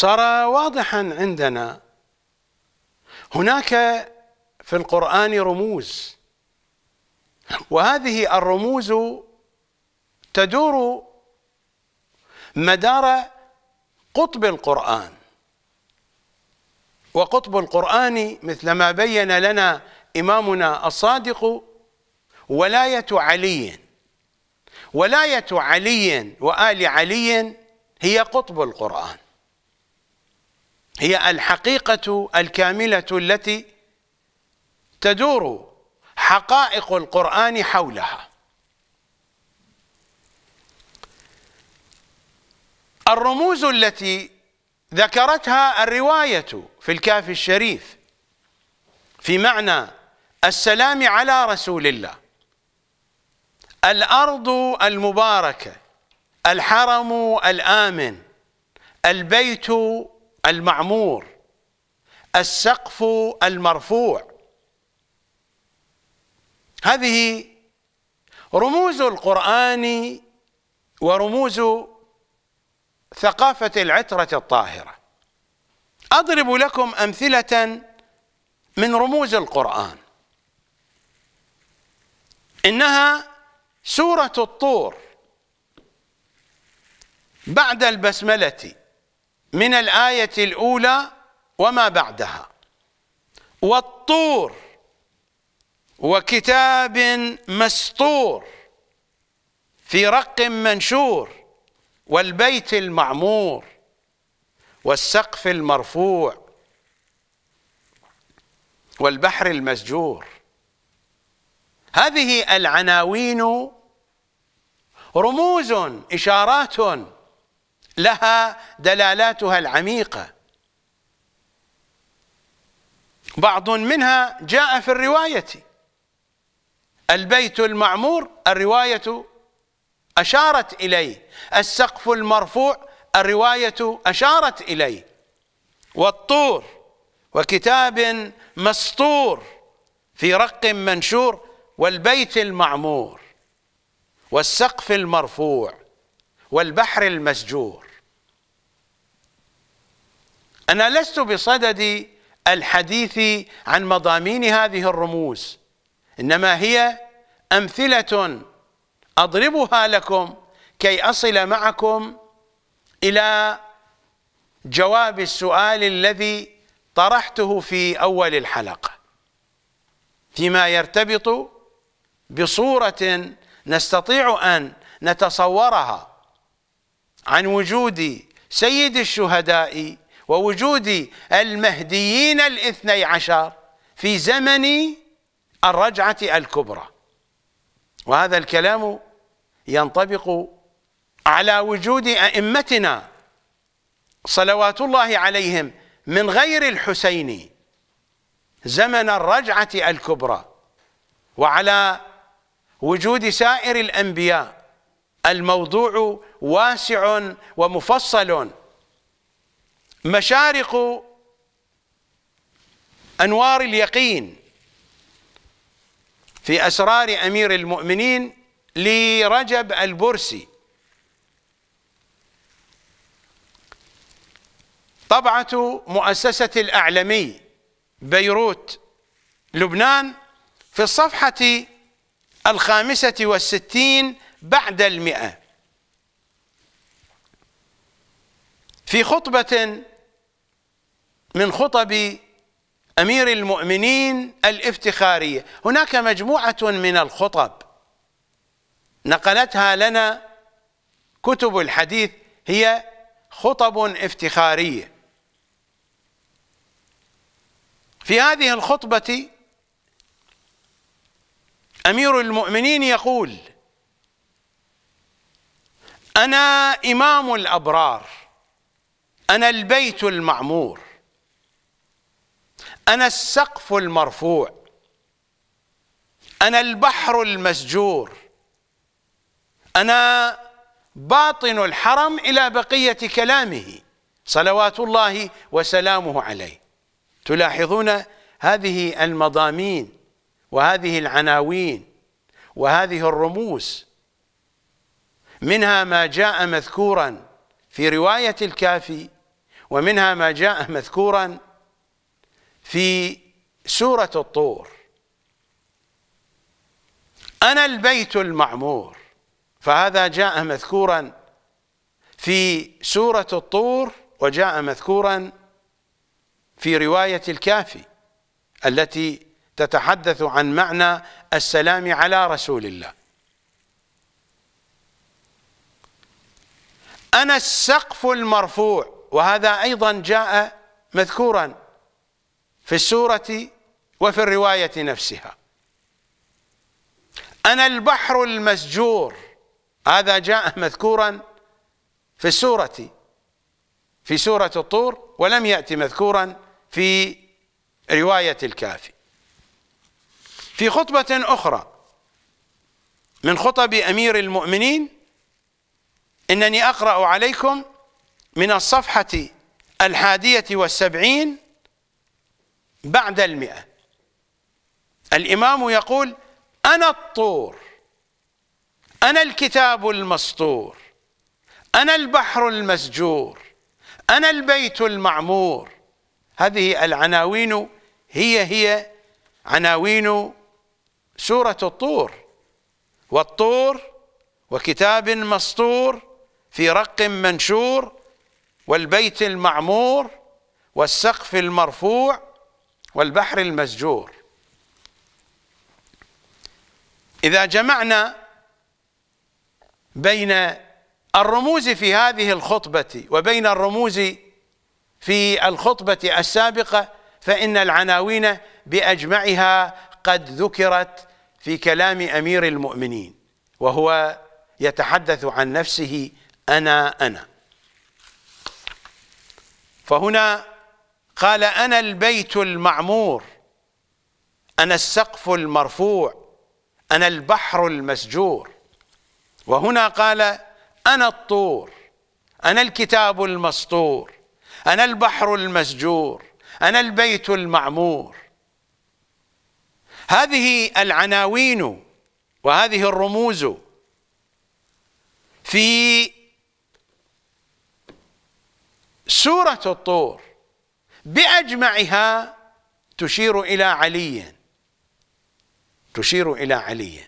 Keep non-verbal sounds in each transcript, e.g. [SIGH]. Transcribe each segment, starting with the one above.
صار واضحا عندنا هناك في القرآن رموز وهذه الرموز تدور مدار قطب القرآن وقطب القرآن مثلما بين لنا إمامنا الصادق ولاية علي ولاية علي وآل علي هي قطب القرآن هي الحقيقة الكاملة التي تدور حقائق القرآن حولها الرموز التي ذكرتها الرواية في الكاف الشريف في معنى السلام على رسول الله الأرض المباركة الحرم الآمن البيت المعمور السقف المرفوع هذه رموز القرآن ورموز ثقافة العترة الطاهرة أضرب لكم أمثلة من رموز القرآن إنها سورة الطور بعد البسملة من الآية الأولى وما بعدها والطور وكتاب مسطور في رق منشور والبيت المعمور والسقف المرفوع والبحر المسجور هذه العناوين رموز إشارات لها دلالاتها العميقة بعض منها جاء في الرواية البيت المعمور الرواية أشارت إليه السقف المرفوع الرواية أشارت إليه والطور وكتاب مسطور في رق منشور والبيت المعمور والسقف المرفوع والبحر المسجور أنا لست بصدد الحديث عن مضامين هذه الرموز إنما هي أمثلة أضربها لكم كي أصل معكم إلى جواب السؤال الذي طرحته في أول الحلقة فيما يرتبط بصورة نستطيع أن نتصورها عن وجود سيد الشهداء ووجود المهديين الاثني عشر في زمن الرجعة الكبرى وهذا الكلام ينطبق على وجود أئمتنا صلوات الله عليهم من غير الحسين زمن الرجعة الكبرى وعلى وجود سائر الأنبياء الموضوع واسع ومفصل مشارق انوار اليقين في اسرار امير المؤمنين لرجب البرسي طبعه مؤسسه الاعلمي بيروت لبنان في الصفحه الخامسه والستين بعد المئه في خطبه من خطب أمير المؤمنين الافتخارية هناك مجموعة من الخطب نقلتها لنا كتب الحديث هي خطب افتخارية في هذه الخطبة أمير المؤمنين يقول أنا إمام الأبرار أنا البيت المعمور انا السقف المرفوع انا البحر المسجور انا باطن الحرم الى بقيه كلامه صلوات الله وسلامه عليه تلاحظون هذه المضامين وهذه العناوين وهذه الرموز منها ما جاء مذكورا في روايه الكافي ومنها ما جاء مذكورا في سورة الطور أنا البيت المعمور فهذا جاء مذكورا في سورة الطور وجاء مذكورا في رواية الكافي التي تتحدث عن معنى السلام على رسول الله أنا السقف المرفوع وهذا أيضا جاء مذكورا في السورة وفي الرواية نفسها أنا البحر المسجور هذا جاء مذكورا في السورة في سورة الطور ولم يأتي مذكورا في رواية الكافي في خطبة أخرى من خطب أمير المؤمنين إنني أقرأ عليكم من الصفحة الحادية والسبعين بعد المئة الإمام يقول أنا الطور أنا الكتاب المسطور أنا البحر المسجور أنا البيت المعمور هذه العناوين هي هي عناوين سورة الطور والطور وكتاب مسطور في رق منشور والبيت المعمور والسقف المرفوع والبحر المسجور إذا جمعنا بين الرموز في هذه الخطبة وبين الرموز في الخطبة السابقة فإن العناوين بأجمعها قد ذكرت في كلام أمير المؤمنين وهو يتحدث عن نفسه أنا أنا فهنا قال أنا البيت المعمور أنا السقف المرفوع أنا البحر المسجور وهنا قال أنا الطور أنا الكتاب المسطور أنا البحر المسجور أنا البيت المعمور هذه العناوين وهذه الرموز في سورة الطور بأجمعها تشير إلى علي تشير إلى علي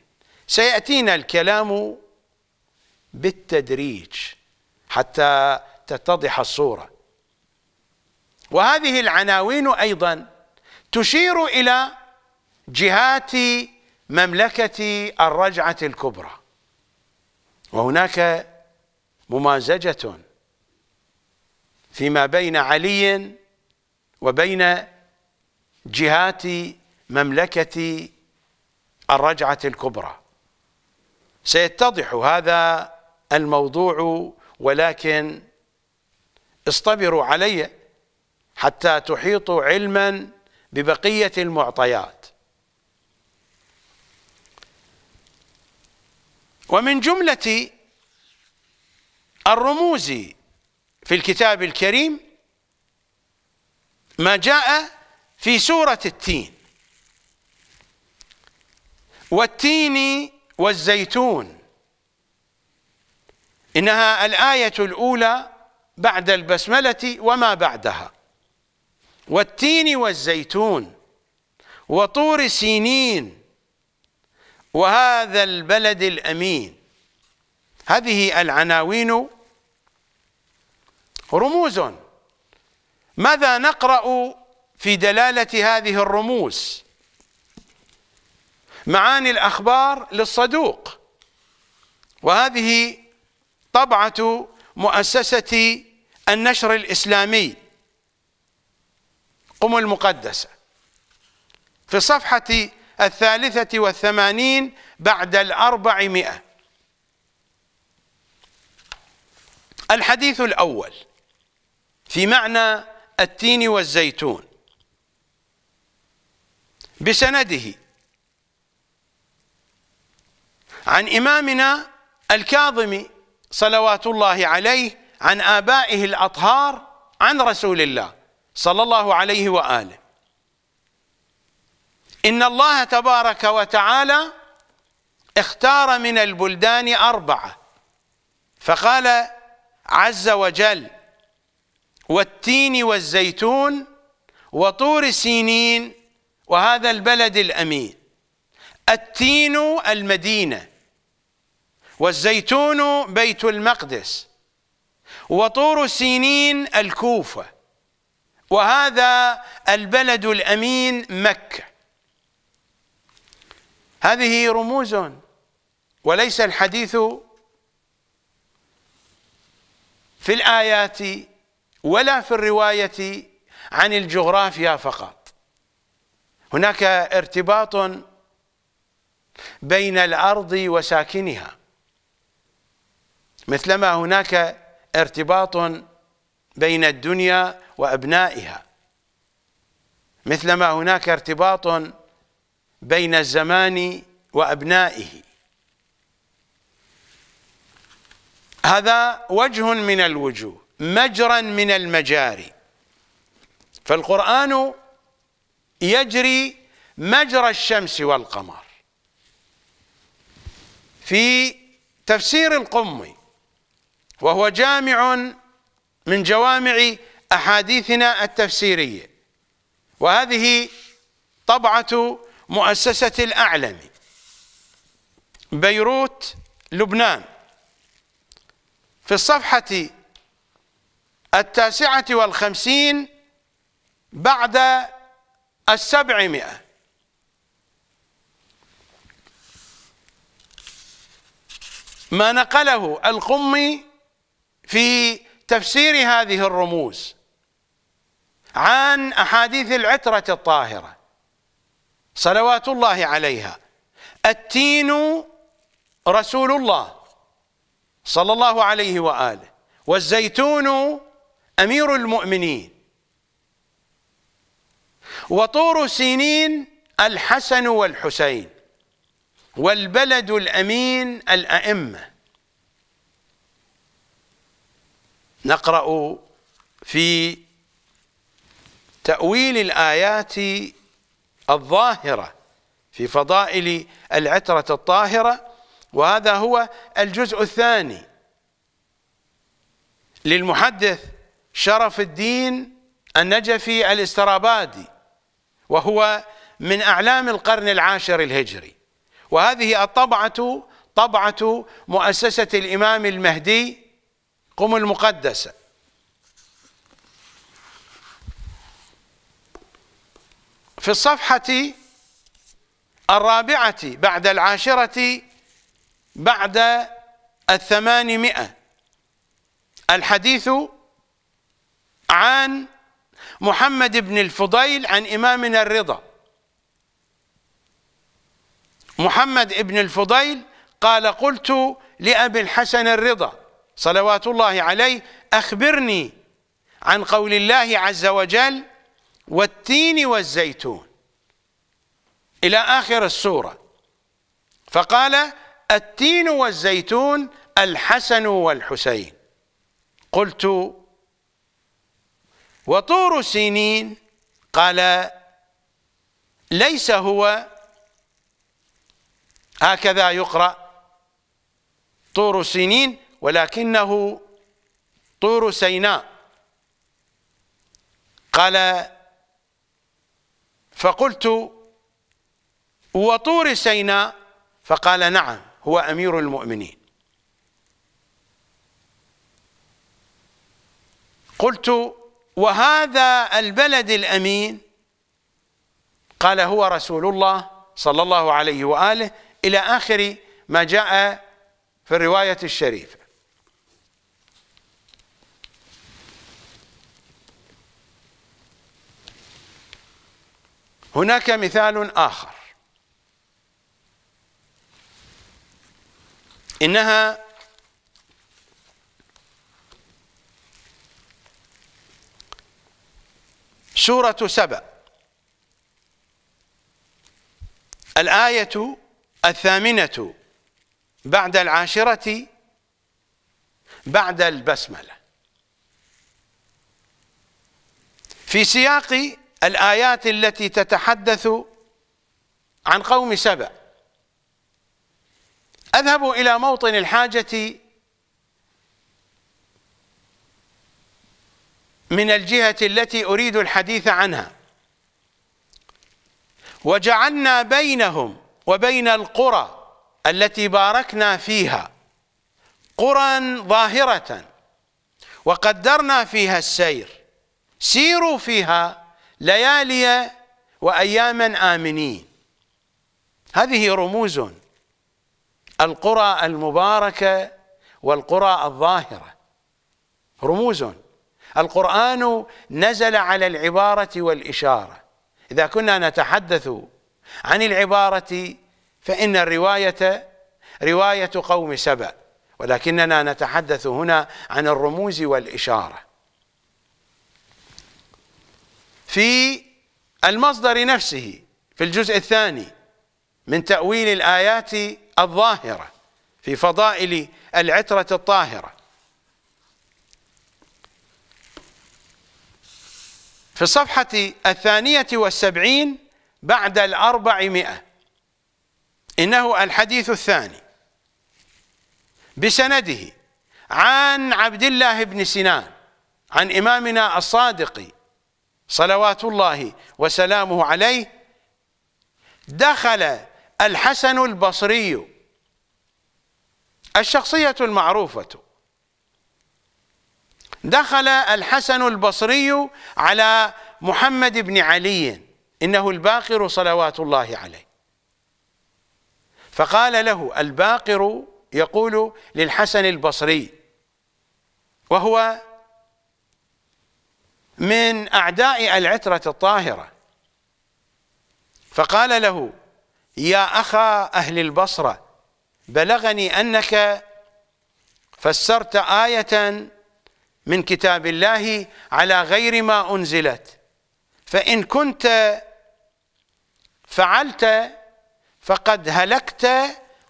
سيأتينا الكلام بالتدريج حتى تتضح الصورة وهذه العناوين أيضا تشير إلى جهات مملكة الرجعة الكبرى وهناك ممازجة فيما بين علي وبين جهات مملكة الرجعة الكبرى سيتضح هذا الموضوع ولكن اصطبروا علي حتى تحيطوا علما ببقية المعطيات ومن جملة الرموز في الكتاب الكريم ما جاء في سورة التين والتين والزيتون إنها الآية الأولى بعد البسملة وما بعدها والتين والزيتون وطور سينين وهذا البلد الأمين هذه العناوين رموز ماذا نقرأ في دلالة هذه الرموز معاني الأخبار للصدوق وهذه طبعة مؤسسة النشر الإسلامي قم المقدسة في صفحة الثالثة والثمانين بعد الأربعمائة الحديث الأول في معنى التين والزيتون بسنده عن إمامنا الكاظمي صلوات الله عليه عن آبائه الأطهار عن رسول الله صلى الله عليه وآله إن الله تبارك وتعالى اختار من البلدان أربعة فقال عز وجل والتين والزيتون وطور سينين وهذا البلد الأمين التين المدينة والزيتون بيت المقدس وطور سينين الكوفة وهذا البلد الأمين مكة هذه رموز وليس الحديث في الآيات ولا في الرواية عن الجغرافيا فقط هناك ارتباط بين الأرض وساكنها مثلما هناك ارتباط بين الدنيا وأبنائها مثلما هناك ارتباط بين الزمان وأبنائه هذا وجه من الوجوه مجرا من المجاري فالقرآن يجري مجرى الشمس والقمر في تفسير القمي وهو جامع من جوامع أحاديثنا التفسيرية وهذه طبعة مؤسسة الأعلم بيروت لبنان في الصفحة التاسعة والخمسين بعد السبعمائة ما نقله القمي في تفسير هذه الرموز عن أحاديث العترة الطاهرة صلوات الله عليها التين رسول الله صلى الله عليه وآله والزيتون أمير المؤمنين وطور سينين الحسن والحسين والبلد الأمين الأئمة نقرأ في تأويل الآيات الظاهرة في فضائل العترة الطاهرة وهذا هو الجزء الثاني للمحدث شرف الدين النجفي الاسترابادي وهو من أعلام القرن العاشر الهجري وهذه الطبعة طبعة مؤسسة الإمام المهدي قم المقدسة في الصفحة الرابعة بعد العاشرة بعد الثمانمائة الحديث عن محمد بن الفضيل عن إمامنا الرضا محمد بن الفضيل قال قلت لأبي الحسن الرضا صلوات الله عليه أخبرني عن قول الله عز وجل والتين والزيتون إلى آخر السورة فقال التين والزيتون الحسن والحسين قلت وطور سينين قال ليس هو هكذا يقرأ طور سينين ولكنه طور سيناء قال فقلت وطور سيناء فقال نعم هو أمير المؤمنين قلت وهذا البلد الأمين قال هو رسول الله صلى الله عليه وآله إلى آخر ما جاء في الرواية الشريفة هناك مثال آخر إنها سورة سبأ الآية الثامنة بعد العاشرة بعد البسملة في سياق الآيات التي تتحدث عن قوم سبأ أذهب إلى موطن الحاجة من الجهة التي أريد الحديث عنها وجعلنا بينهم وبين القرى التي باركنا فيها قرى ظاهرة وقدرنا فيها السير سيروا فيها ليالي وأياما آمنين هذه رموز القرى المباركة والقرى الظاهرة رموز القرآن نزل على العبارة والإشارة إذا كنا نتحدث عن العبارة فإن الرواية رواية قوم سبأ ولكننا نتحدث هنا عن الرموز والإشارة في المصدر نفسه في الجزء الثاني من تأويل الآيات الظاهرة في فضائل العترة الطاهرة في الصفحة الثانية والسبعين بعد الأربعمائة إنه الحديث الثاني بسنده عن عبد الله بن سنان عن إمامنا الصادق صلوات الله وسلامه عليه دخل الحسن البصري الشخصية المعروفة دخل الحسن البصري على محمد بن علي إنه الباقر صلوات الله عليه فقال له الباقر يقول للحسن البصري وهو من أعداء العترة الطاهرة فقال له يا أخا أهل البصرة بلغني أنك فسرت آية من كتاب الله على غير ما أنزلت فإن كنت فعلت فقد هلكت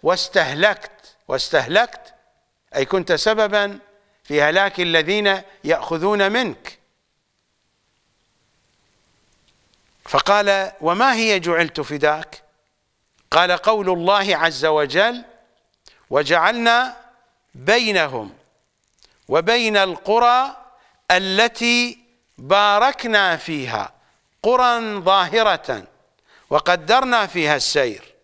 واستهلكت واستهلكت أي كنت سببا في هلاك الذين يأخذون منك فقال وما هي جعلت فداك قال قول الله عز وجل وجعلنا بينهم وبين القرى التي باركنا فيها قرى ظاهرة وقدرنا فيها السير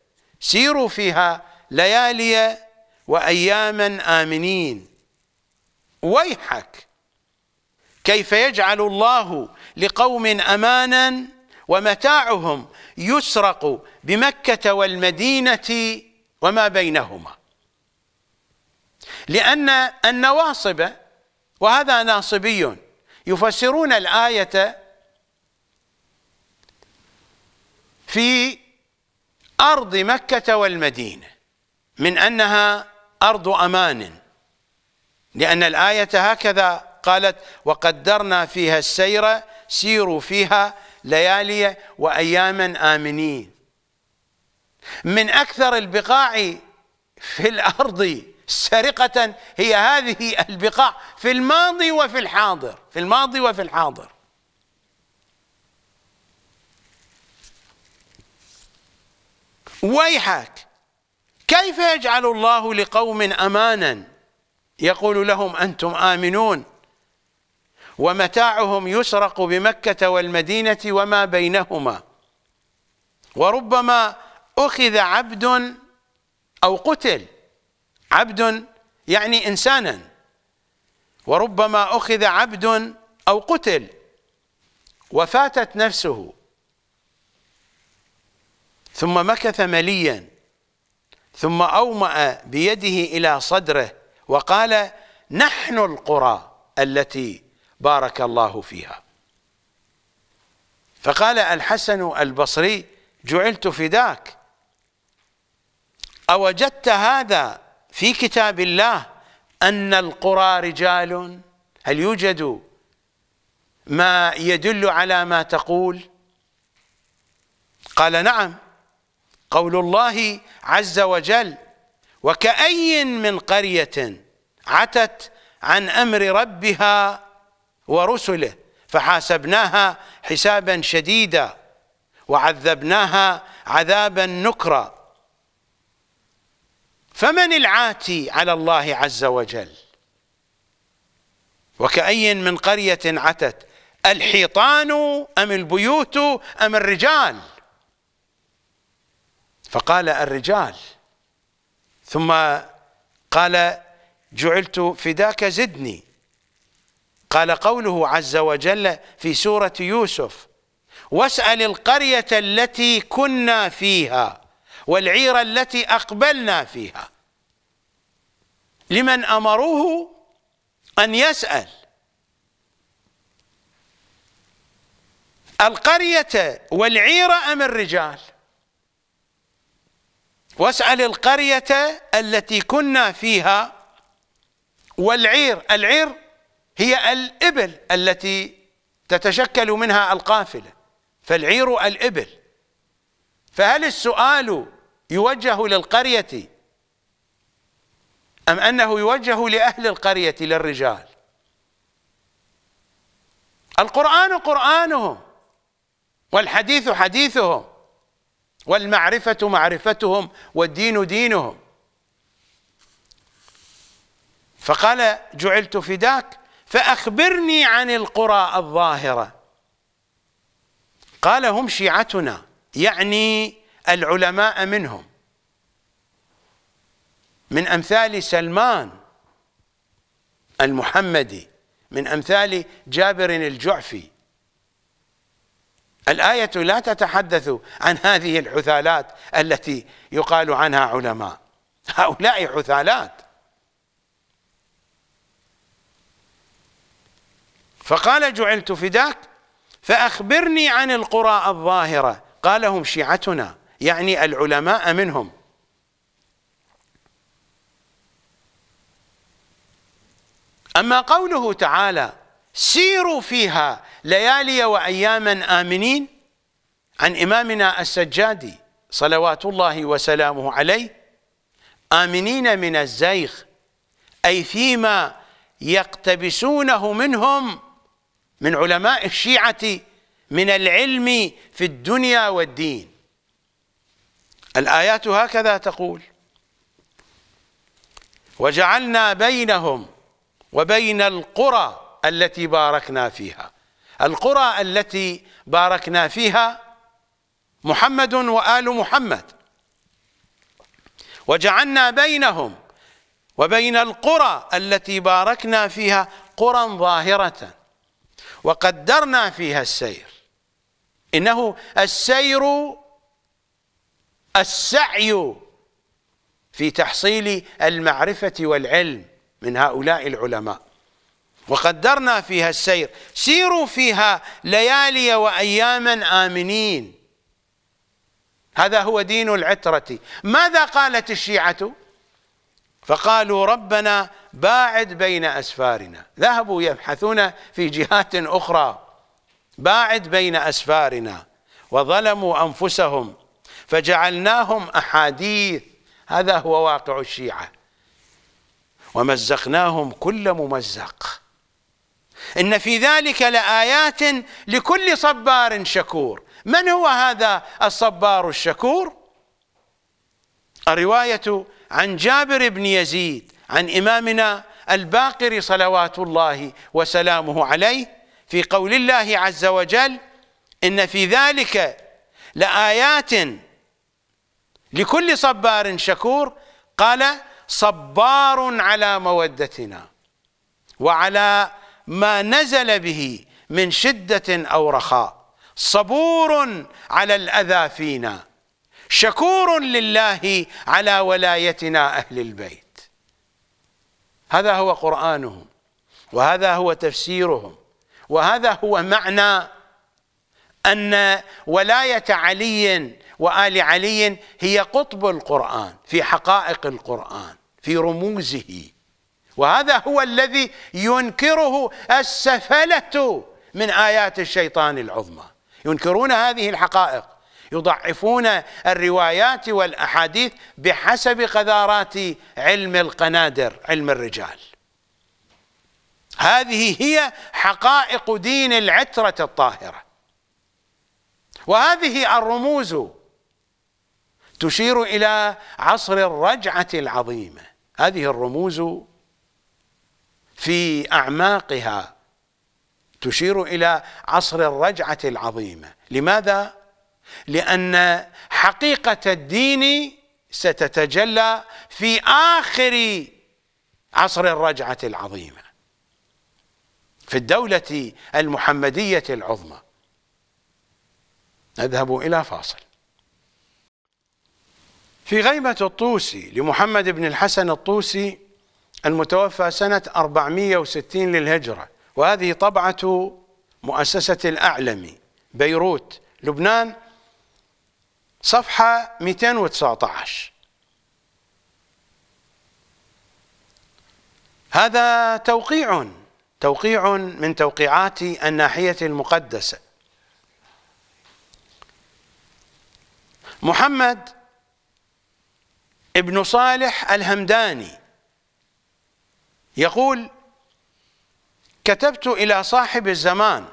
سيروا فيها ليالي وأياما آمنين ويحك كيف يجعل الله لقوم أمانا ومتاعهم يسرق بمكة والمدينة وما بينهما لأن النواصب وهذا ناصبي يفسرون الآية في أرض مكة والمدينة من أنها أرض أمان لأن الآية هكذا قالت وقدرنا فيها السير سيروا فيها ليالي وأياما آمنين من أكثر البقاع في الأرض سرقة هي هذه البقاع في الماضي وفي الحاضر في الماضي وفي الحاضر ويحك كيف يجعل الله لقوم أمانا يقول لهم أنتم آمنون ومتاعهم يسرق بمكة والمدينة وما بينهما وربما أخذ عبد أو قتل عبد يعني إنسانا وربما أخذ عبد أو قتل وفاتت نفسه ثم مكث مليا ثم أومأ بيده إلى صدره وقال نحن القرى التي بارك الله فيها فقال الحسن البصري جعلت فداك أوجدت هذا في كتاب الله أن القرى رجال هل يوجد ما يدل على ما تقول قال نعم قول الله عز وجل وكأي من قرية عتت عن أمر ربها ورسله فحاسبناها حسابا شديدا وعذبناها عذابا نكرا فمن العاتي على الله عز وجل وكأي من قرية عتت الحيطان أم البيوت أم الرجال فقال الرجال ثم قال جعلت فداك زدني قال قوله عز وجل في سورة يوسف واسأل القرية التي كنا فيها والعيرة التي أقبلنا فيها لمن أمروه أن يسأل القرية والعيرة أم الرجال واسأل القرية التي كنا فيها والعير العير هي الإبل التي تتشكل منها القافلة فالعير الإبل فهل السؤال يوجه للقرية أم أنه يوجه لأهل القرية للرجال القرآن قرآنهم والحديث حديثهم والمعرفة معرفتهم والدين دينهم فقال جعلت فداك فأخبرني عن القرى الظاهرة قال هم شيعتنا يعني العلماء منهم من أمثال سلمان المحمدي من أمثال جابر الجعفي الآية لا تتحدث عن هذه الحثالات التي يقال عنها علماء هؤلاء حثالات فقال جعلت فداك فأخبرني عن القرى الظاهرة قال هم شيعتنا يعني العلماء منهم أما قوله تعالى سيروا فيها ليالي وأياما آمنين عن إمامنا السجادي صلوات الله وسلامه عليه آمنين من الزيغ أي فيما يقتبسونه منهم من علماء الشيعة من العلم في الدنيا والدين الآيات هكذا تقول وجعلنا بينهم وبين القرى التي باركنا فيها القرى التي باركنا فيها محمد وآل محمد وجعلنا بينهم وبين القرى التي باركنا فيها قرى ظاهرة وقدرنا فيها السير إنه السير السعي في تحصيل المعرفة والعلم من هؤلاء العلماء وقدرنا فيها السير سيروا فيها ليالي وأياما آمنين هذا هو دين العترة ماذا قالت الشيعة فقالوا ربنا باعد بين أسفارنا ذهبوا يبحثون في جهات أخرى باعد بين أسفارنا وظلموا أنفسهم فجعلناهم أحاديث هذا هو واقع الشيعة ومزقناهم كل ممزق إن في ذلك لآيات لكل صبار شكور من هو هذا الصبار الشكور الرواية عن جابر بن يزيد عن إمامنا الباقر صلوات الله وسلامه عليه في قول الله عز وجل إن في ذلك لآيات لكل صبار شكور قال صبار على مودتنا وعلى ما نزل به من شدة أو رخاء صبور على الأذى فينا شكور لله على ولايتنا أهل البيت هذا هو قرآنهم وهذا هو تفسيرهم وهذا هو معنى أن ولاية علي وآل علي هي قطب القرآن في حقائق القرآن في رموزه وهذا هو الذي ينكره السفلة من آيات الشيطان العظمى ينكرون هذه الحقائق يضعفون الروايات والأحاديث بحسب قذارات علم القنادر علم الرجال هذه هي حقائق دين العترة الطاهرة وهذه الرموز تشير إلى عصر الرجعة العظيمة هذه الرموز في أعماقها تشير إلى عصر الرجعة العظيمة لماذا؟ لأن حقيقة الدين ستتجلى في آخر عصر الرجعة العظيمة في الدولة المحمدية العظمى نذهب إلى فاصل في غيبة الطوسي لمحمد بن الحسن الطوسي المتوفى سنة 460 للهجرة وهذه طبعة مؤسسة الأعلمي بيروت لبنان صفحة 219 هذا توقيع توقيع من توقيعات الناحية المقدسة محمد ابن صالح الهمداني يقول كتبت إلى صاحب الزمان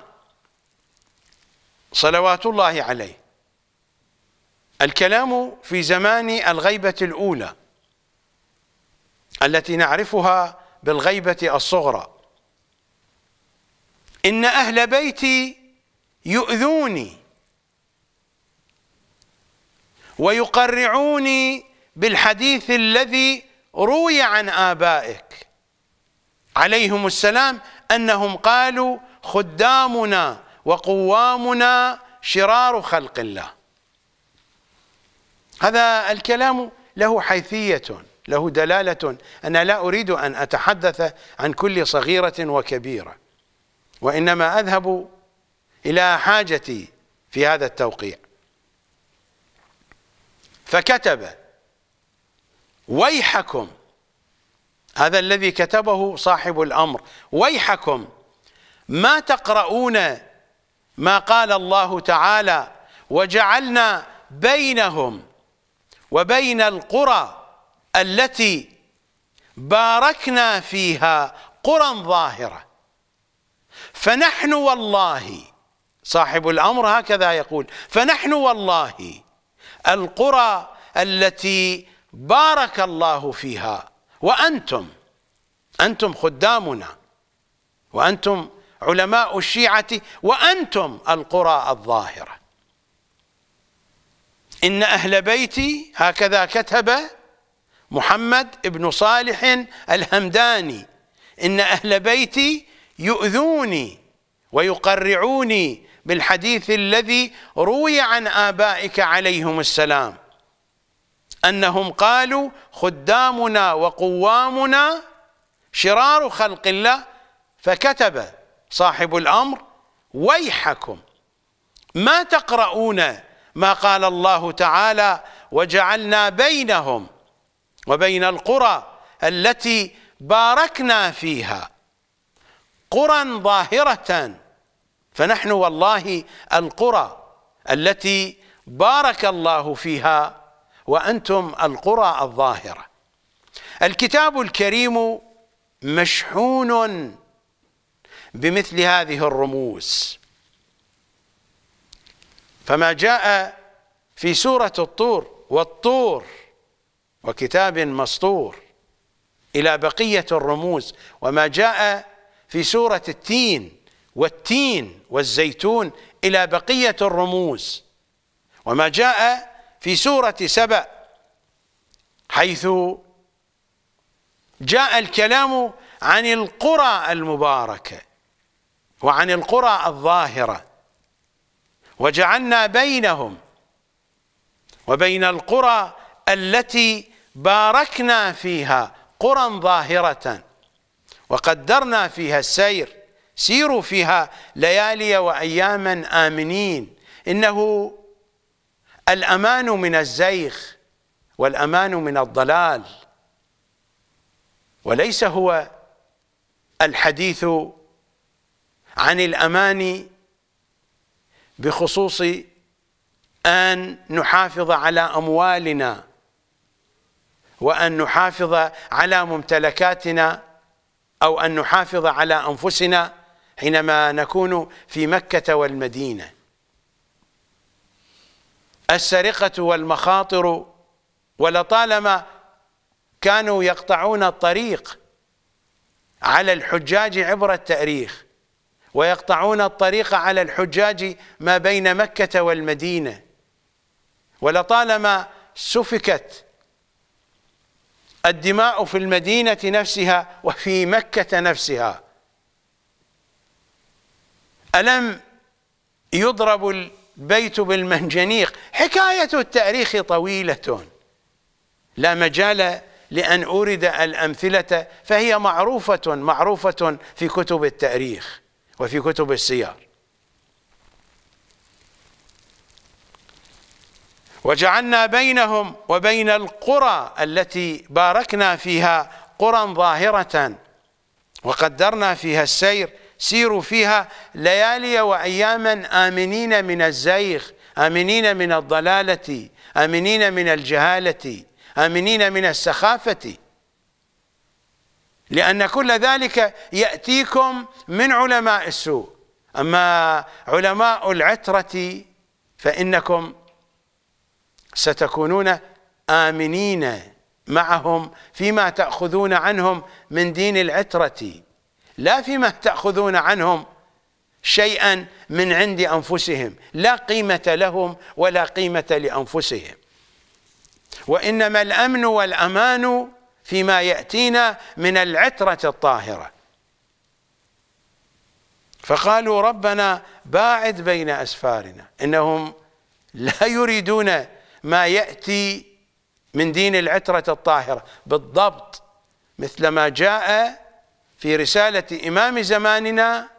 صلوات الله عليه الكلام في زمان الغيبة الأولى التي نعرفها بالغيبة الصغرى إن أهل بيتي يؤذوني ويقرعوني بالحديث الذي روي عن آبائك عليهم السلام أنهم قالوا خدامنا وقوامنا شرار خلق الله هذا الكلام له حيثية له دلالة أنا لا أريد أن أتحدث عن كل صغيرة وكبيرة وإنما أذهب إلى حاجتي في هذا التوقيع فكتب ويحكم هذا الذي كتبه صاحب الأمر ويحكم ما تقرؤون ما قال الله تعالى وجعلنا بينهم وبين القرى التي باركنا فيها قرى ظاهرة فنحن والله صاحب الأمر هكذا يقول فنحن والله القرى التي بارك الله فيها وأنتم أنتم خدامنا وأنتم علماء الشيعة وأنتم القرى الظاهرة إن أهل بيتي هكذا كتب محمد بن صالح الهمداني إن أهل بيتي يؤذوني ويقرعوني بالحديث الذي روي عن آبائك عليهم السلام أنهم قالوا خدامنا وقوامنا شرار خلق الله فكتب صاحب الأمر ويحكم ما تقرؤون ما قال الله تعالى وجعلنا بينهم وبين القرى التي باركنا فيها قرى ظاهرة فنحن والله القرى التي بارك الله فيها وأنتم القرى الظاهرة الكتاب الكريم مشحون بمثل هذه الرموز فما جاء في سورة الطور والطور وكتاب مسطور إلى بقية الرموز وما جاء في سورة التين والتين والزيتون إلى بقية الرموز وما جاء في سورة سبأ حيث جاء الكلام عن القرى المباركة وعن القرى الظاهرة وجعلنا بينهم وبين القرى التي باركنا فيها قرى ظاهرة وقدرنا فيها السير سيروا فيها ليالي وأياما آمنين إنه الأمان من الزيغ والأمان من الضلال وليس هو الحديث عن الأمان بخصوص أن نحافظ على أموالنا وأن نحافظ على ممتلكاتنا أو أن نحافظ على أنفسنا حينما نكون في مكة والمدينة السرقة والمخاطر ولطالما كانوا يقطعون الطريق على الحجاج عبر التاريخ ويقطعون الطريق على الحجاج ما بين مكة والمدينة ولطالما سفكت الدماء في المدينة نفسها وفي مكة نفسها ألم يضرب بيت بالمنجنيق حكاية التاريخ طويلة لا مجال لأن أورد الأمثلة فهي معروفة معروفة في كتب التاريخ وفي كتب السير وجعلنا بينهم وبين القرى التي باركنا فيها قرى ظاهرة وقدرنا فيها السير سيروا فيها ليالي وأياما آمنين من الزيغ آمنين من الضلالة آمنين من الجهالة آمنين من السخافة لأن كل ذلك يأتيكم من علماء السوء أما علماء العترة فإنكم ستكونون آمنين معهم فيما تأخذون عنهم من دين العترة لا فيما تأخذون عنهم شيئا من عند أنفسهم لا قيمة لهم ولا قيمة لأنفسهم وإنما الأمن والأمان فيما يأتينا من العترة الطاهرة فقالوا ربنا باعد بين أسفارنا إنهم لا يريدون ما يأتي من دين العترة الطاهرة بالضبط مثل ما جاء في رسالة إمام زماننا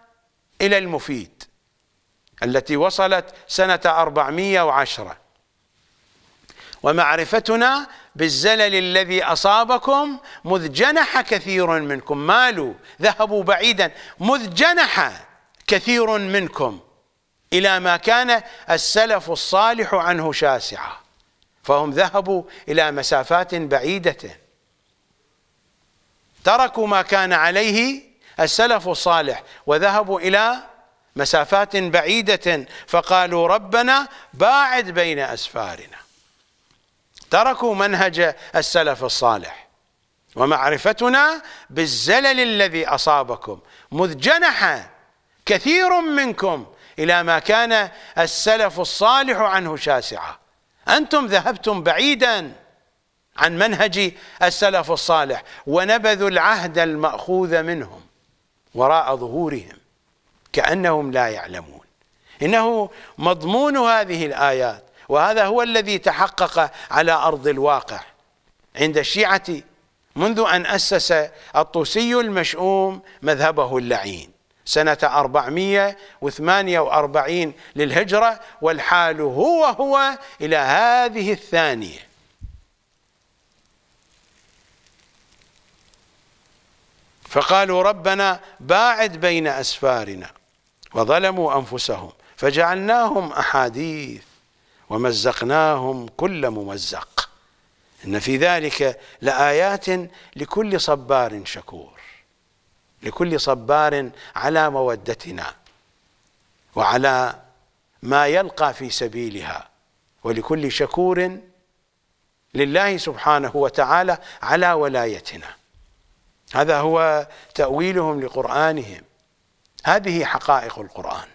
إلى المفيد التي وصلت سنة 410 ومعرفتنا بالزلل الذي أصابكم مذ جنح كثير منكم مالوا ذهبوا بعيدا مذ جنح كثير منكم إلى ما كان السلف الصالح عنه شاسعا فهم ذهبوا إلى مسافات بعيدة تركوا ما كان عليه السلف الصالح وذهبوا إلى مسافات بعيدة فقالوا ربنا باعد بين أسفارنا تركوا منهج السلف الصالح ومعرفتنا بالزلل الذي أصابكم مذ جنح كثير منكم إلى ما كان السلف الصالح عنه شاسعا أنتم ذهبتم بعيداً عن منهج السلف الصالح ونبذوا العهد المأخوذ منهم وراء ظهورهم كأنهم لا يعلمون إنه مضمون هذه الآيات وهذا هو الذي تحقق على أرض الواقع عند الشيعة منذ أن أسس الطوسي المشؤوم مذهبه اللعين سنة 448 للهجرة والحال هو هو إلى هذه الثانية فقالوا ربنا باعد بين أسفارنا وظلموا أنفسهم فجعلناهم أحاديث ومزقناهم كل ممزق إن في ذلك لآيات لكل صبار شكور لكل صبار على مودتنا وعلى ما يلقى في سبيلها ولكل شكور لله سبحانه وتعالى على ولايتنا هذا هو تأويلهم لقرآنهم هذه حقائق القرآن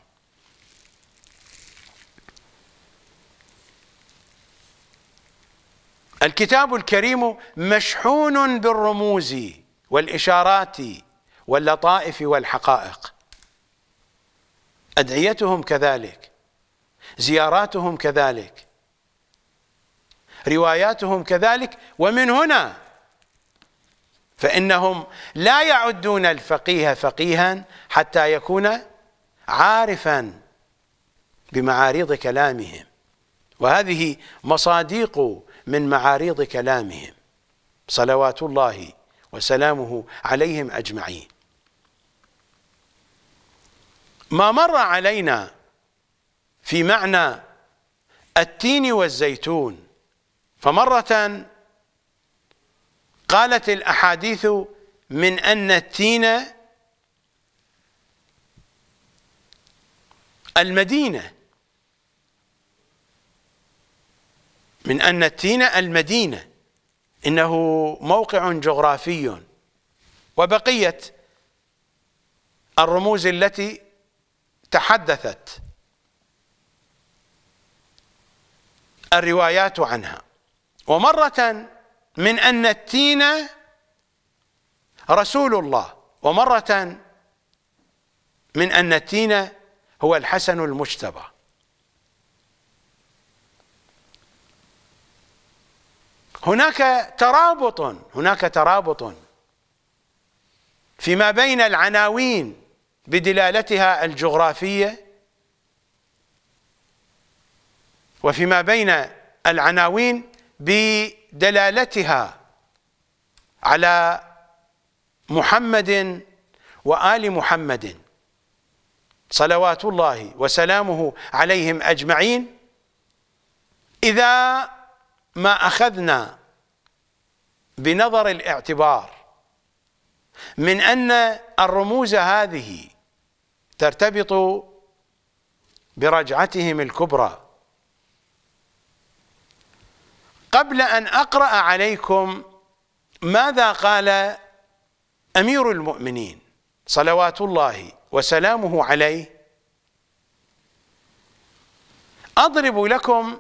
الكتاب الكريم مشحون بالرموز والإشارات واللطائف والحقائق أدعيتهم كذلك زياراتهم كذلك رواياتهم كذلك ومن هنا فإنهم لا يعدون الفقيه فقيها حتى يكون عارفا بمعاريض كلامهم وهذه مصاديق من معاريض كلامهم صلوات الله وسلامه عليهم أجمعين ما مر علينا في معنى التين والزيتون فمرة قالت الأحاديث من أن التين المدينة من أن التين المدينة إنه موقع جغرافي وبقية الرموز التي تحدثت الروايات عنها ومرة من أن التين رسول الله ومرة من أن التين هو الحسن المجتبى هناك ترابط هناك ترابط فيما بين العناوين بدلالتها الجغرافية وفيما بين العناوين بدلالتها دلالتها على محمد وآل محمد صلوات الله وسلامه عليهم أجمعين إذا ما أخذنا بنظر الاعتبار من أن الرموز هذه ترتبط برجعتهم الكبرى قبل أن أقرأ عليكم ماذا قال أمير المؤمنين صلوات الله وسلامه عليه أضرب لكم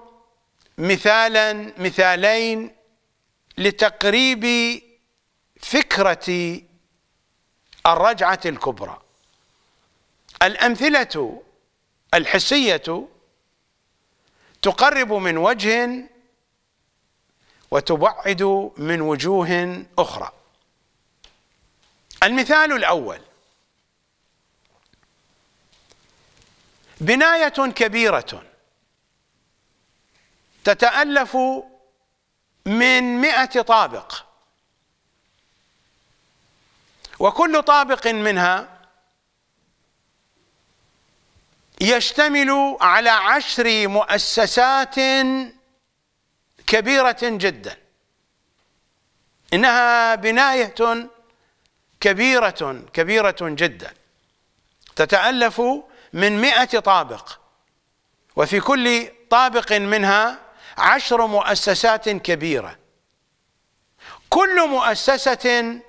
مثالا مثالين لتقريب فكرة الرجعة الكبرى الأمثلة الحسية تقرب من وجه وتبعد من وجوه أخرى المثال الأول بناية كبيرة تتألف من مئة طابق وكل طابق منها يشتمل على عشر مؤسسات كبيرة جدا إنها بناية كبيرة كبيرة جدا تتألف من مئة طابق وفي كل طابق منها عشر مؤسسات كبيرة كل مؤسسة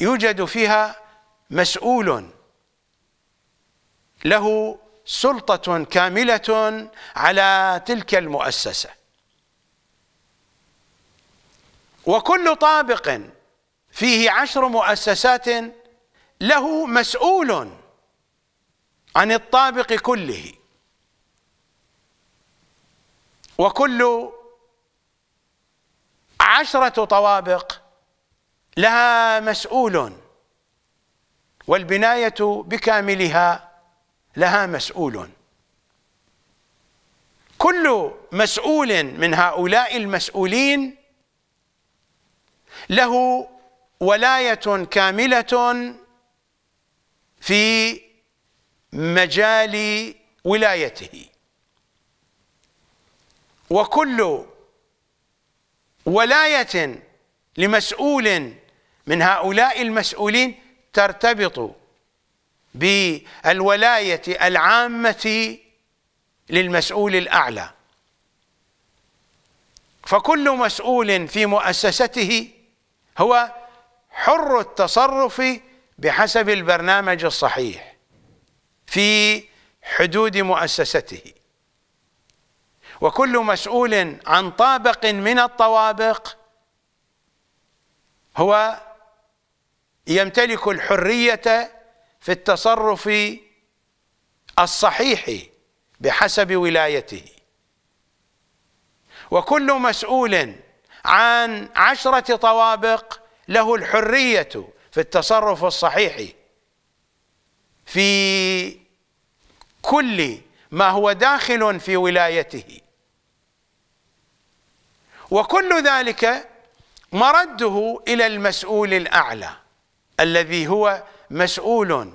يوجد فيها مسؤول له سلطة كاملة على تلك المؤسسة وكل طابق فيه عشر مؤسسات له مسؤول عن الطابق كله وكل عشرة طوابق لها مسؤول والبناية بكاملها لها مسؤول كل مسؤول من هؤلاء المسؤولين له ولاية كاملة في مجال ولايته وكل ولاية لمسؤول من هؤلاء المسؤولين ترتبط بالولاية العامة للمسؤول الأعلى فكل مسؤول في مؤسسته هو حر التصرف بحسب البرنامج الصحيح في حدود مؤسسته وكل مسؤول عن طابق من الطوابق هو يمتلك الحرية في التصرف الصحيح بحسب ولايته وكل مسؤول عن عشرة طوابق له الحرية في التصرف الصحيح في كل ما هو داخل في ولايته وكل ذلك مرده إلى المسؤول الأعلى الذي هو مسؤول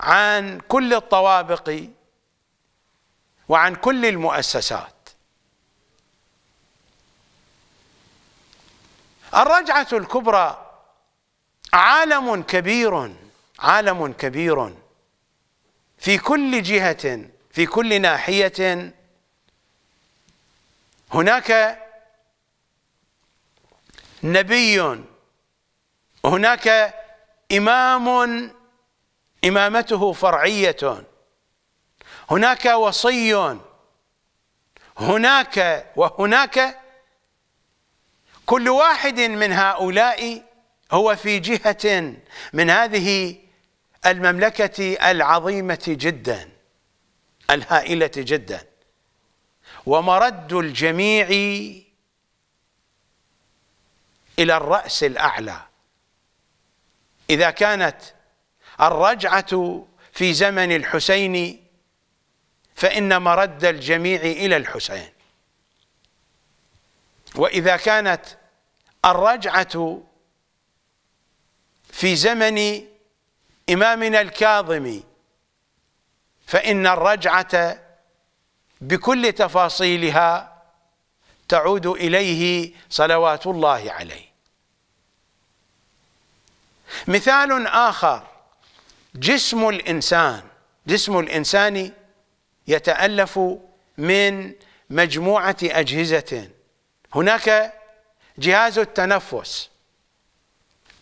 عن كل الطوابق وعن كل المؤسسات الرجعة الكبرى عالم كبير عالم كبير في كل جهة في كل ناحية هناك نبي هناك إمام إمامته فرعية هناك وصي هناك وهناك كل واحد من هؤلاء هو في جهة من هذه المملكة العظيمة جدا الهائلة جدا ومرد الجميع إلى الرأس الأعلى إذا كانت الرجعة في زمن الحسين فإن مرد الجميع إلى الحسين وإذا كانت الرجعة في زمن إمامنا الكاظم فإن الرجعة بكل تفاصيلها تعود إليه صلوات الله عليه مثال آخر جسم الانسان جسم الانسان يتالف من مجموعه اجهزه هناك جهاز التنفس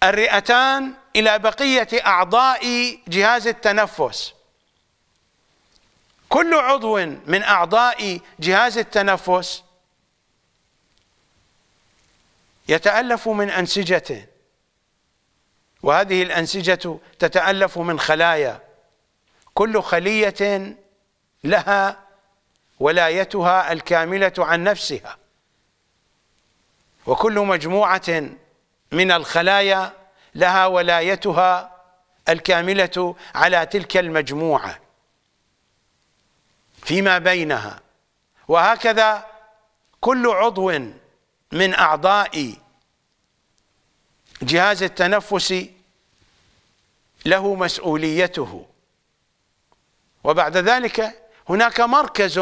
الرئتان الى بقيه اعضاء جهاز التنفس كل عضو من اعضاء جهاز التنفس يتالف من انسجه وهذه الأنسجة تتألف من خلايا كل خلية لها ولايتها الكاملة عن نفسها وكل مجموعة من الخلايا لها ولايتها الكاملة على تلك المجموعة فيما بينها وهكذا كل عضو من أعضاء الجهاز التنفسي له مسؤوليته وبعد ذلك هناك مركز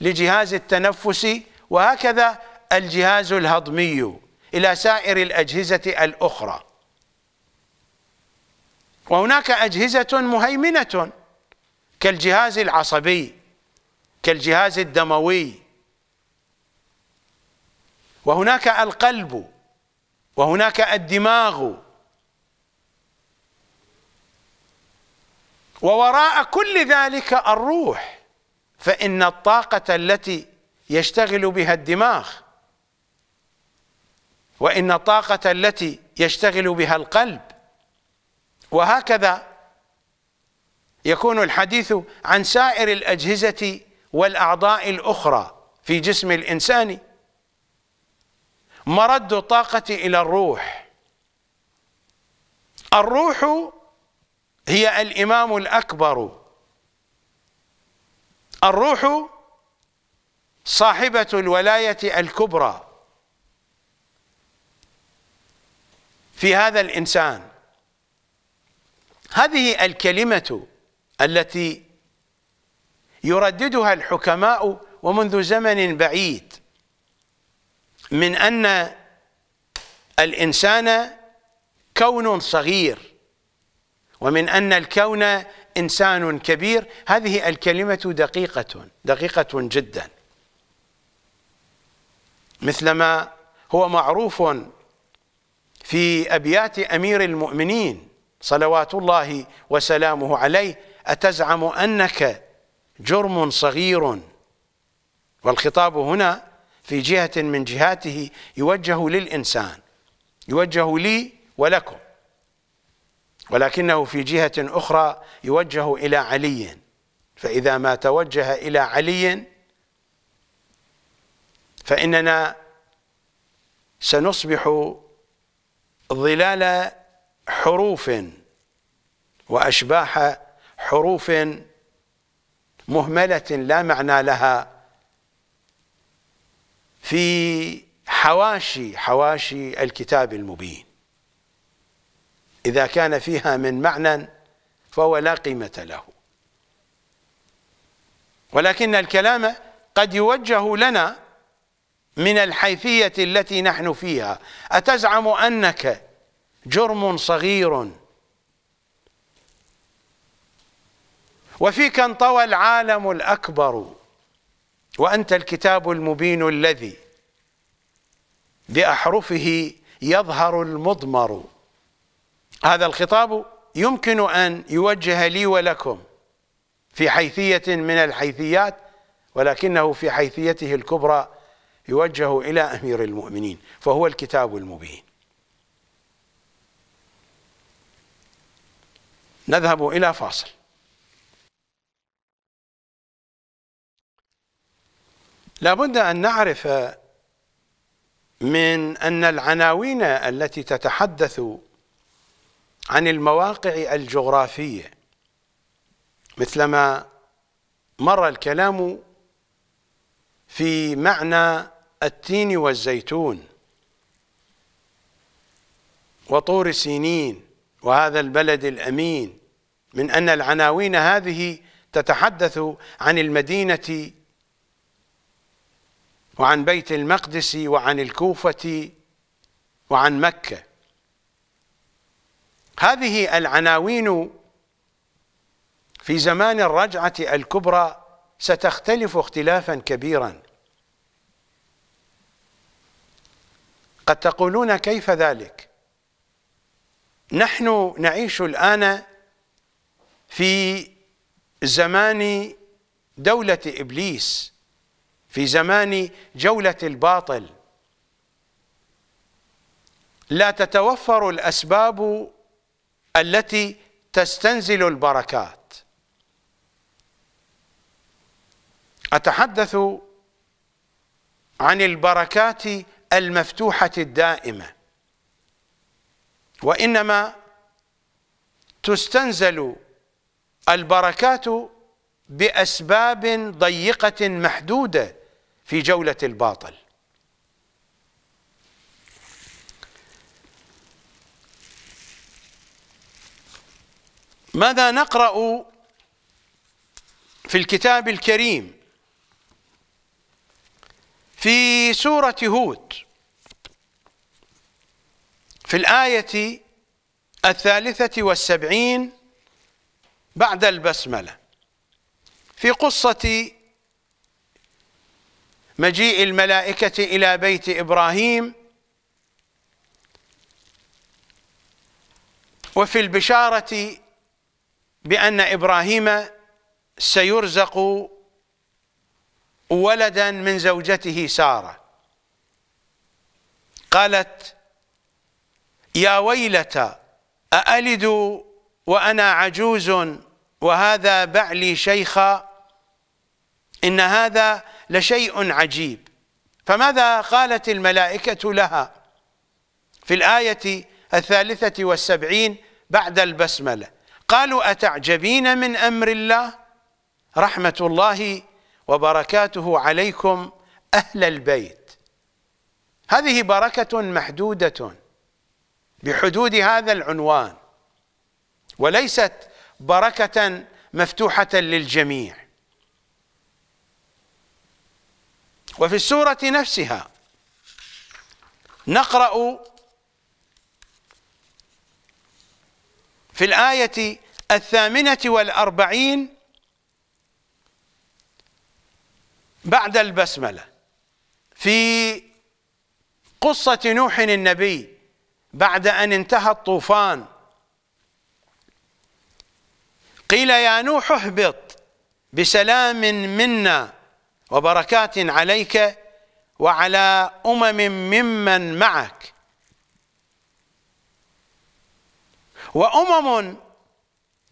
لجهاز التنفس وهكذا الجهاز الهضمي إلى سائر الأجهزة الأخرى وهناك أجهزة مهيمنة كالجهاز العصبي كالجهاز الدموي وهناك القلب وهناك الدماغ ووراء كل ذلك الروح فإن الطاقة التي يشتغل بها الدماغ وإن الطاقة التي يشتغل بها القلب وهكذا يكون الحديث عن سائر الأجهزة والأعضاء الأخرى في جسم الإنسان مرد الطاقة إلى الروح الروح هي الإمام الأكبر الروح صاحبة الولاية الكبرى في هذا الإنسان هذه الكلمة التي يرددها الحكماء ومنذ زمن بعيد من أن الإنسان كون صغير ومن أن الكون إنسان كبير هذه الكلمة دقيقة دقيقة جدا مثلما هو معروف في أبيات أمير المؤمنين صلوات الله وسلامه عليه أتزعم أنك جرم صغير والخطاب هنا في جهة من جهاته يوجه للإنسان يوجه لي ولكم ولكنه في جهة أخرى يوجه إلى علي فإذا ما توجه إلى علي فإننا سنصبح ظلال حروف وأشباح حروف مهملة لا معنى لها في حواشي حواشي الكتاب المبين إذا كان فيها من معنى فهو لا قيمة له ولكن الكلام قد يوجه لنا من الحيثية التي نحن فيها أتزعم أنك جرم صغير وفيك انطوى العالم الأكبر وأنت الكتاب المبين الذي بأحرفه يظهر المضمر هذا الخطاب يمكن أن يوجه لي ولكم في حيثية من الحيثيات ولكنه في حيثيته الكبرى يوجه إلى أمير المؤمنين فهو الكتاب المبين نذهب إلى فاصل لابد أن نعرف من أن العناوين التي تتحدث عن المواقع الجغرافية مثلما مر الكلام في معنى التين والزيتون وطور سينين وهذا البلد الأمين من أن العناوين هذه تتحدث عن المدينة وعن بيت المقدس وعن الكوفة وعن مكة هذه العناوين في زمان الرجعة الكبرى ستختلف اختلافا كبيرا قد تقولون كيف ذلك نحن نعيش الآن في زمان دولة إبليس في زمان جولة الباطل لا تتوفر الأسباب التي تستنزل البركات أتحدث عن البركات المفتوحة الدائمة وإنما تستنزل البركات بأسباب ضيقة محدودة في جولة الباطل ماذا نقرأ في الكتاب الكريم في سورة هود في الآية الثالثة والسبعين بعد البسملة في قصة مجيء الملائكة إلى بيت إبراهيم وفي البشارة بأن إبراهيم سيرزق ولدا من زوجته سارة قالت يا ويلة أألد وأنا عجوز وهذا بعلي شيخا إن هذا لشيء عجيب فماذا قالت الملائكة لها في الآية الثالثة والسبعين بعد البسملة قالوا أتعجبين من أمر الله رحمة الله وبركاته عليكم أهل البيت هذه بركة محدودة بحدود هذا العنوان وليست بركة مفتوحة للجميع وفي السورة نفسها نقرأ في الآية الثامنة والأربعين بعد البسملة في قصة نوح النبي بعد أن انتهى الطوفان قيل يا نوح اهبط بسلام منا وبركات عليك وعلى أمم ممن معك وأمم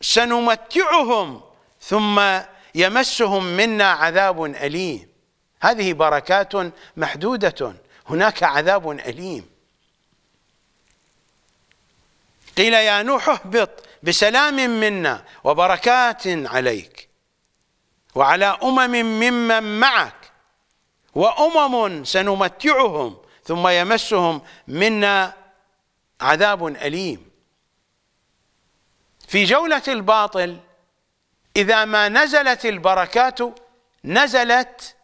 سنمتعهم ثم يمسهم منا عذاب أليم هذه بركات محدودة هناك عذاب أليم قيل يا نوح اهبط بسلام منا وبركات عليك وعلى أمم ممن معك وأمم سنمتعهم ثم يمسهم منا عذاب أليم في جولة الباطل إذا ما نزلت البركات نزلت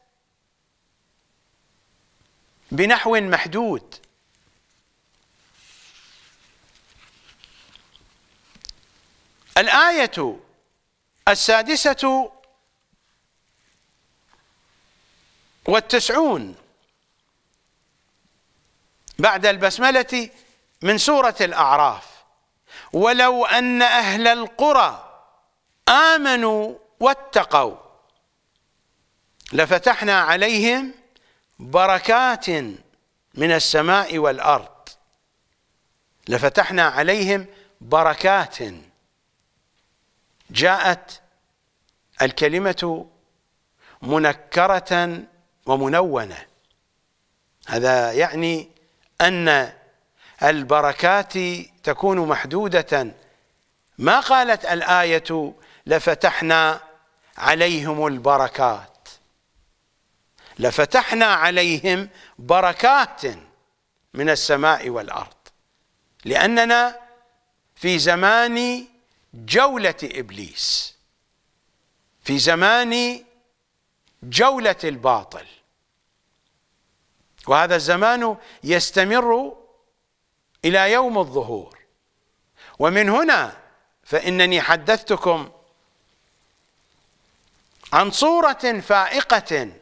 بنحو محدود الآية السادسة والتسعون بعد البسملة من سورة الأعراف ولو أن أهل القرى آمنوا واتقوا لفتحنا عليهم بركات من السماء والأرض لفتحنا عليهم بركات جاءت الكلمة منكرة ومنونة هذا يعني أن البركات تكون محدودة ما قالت الآية لفتحنا عليهم البركات لفتحنا عليهم بركات من السماء والأرض لأننا في زمان جولة إبليس في زمان جولة الباطل وهذا الزمان يستمر إلى يوم الظهور ومن هنا فإنني حدثتكم عن صورة فائقة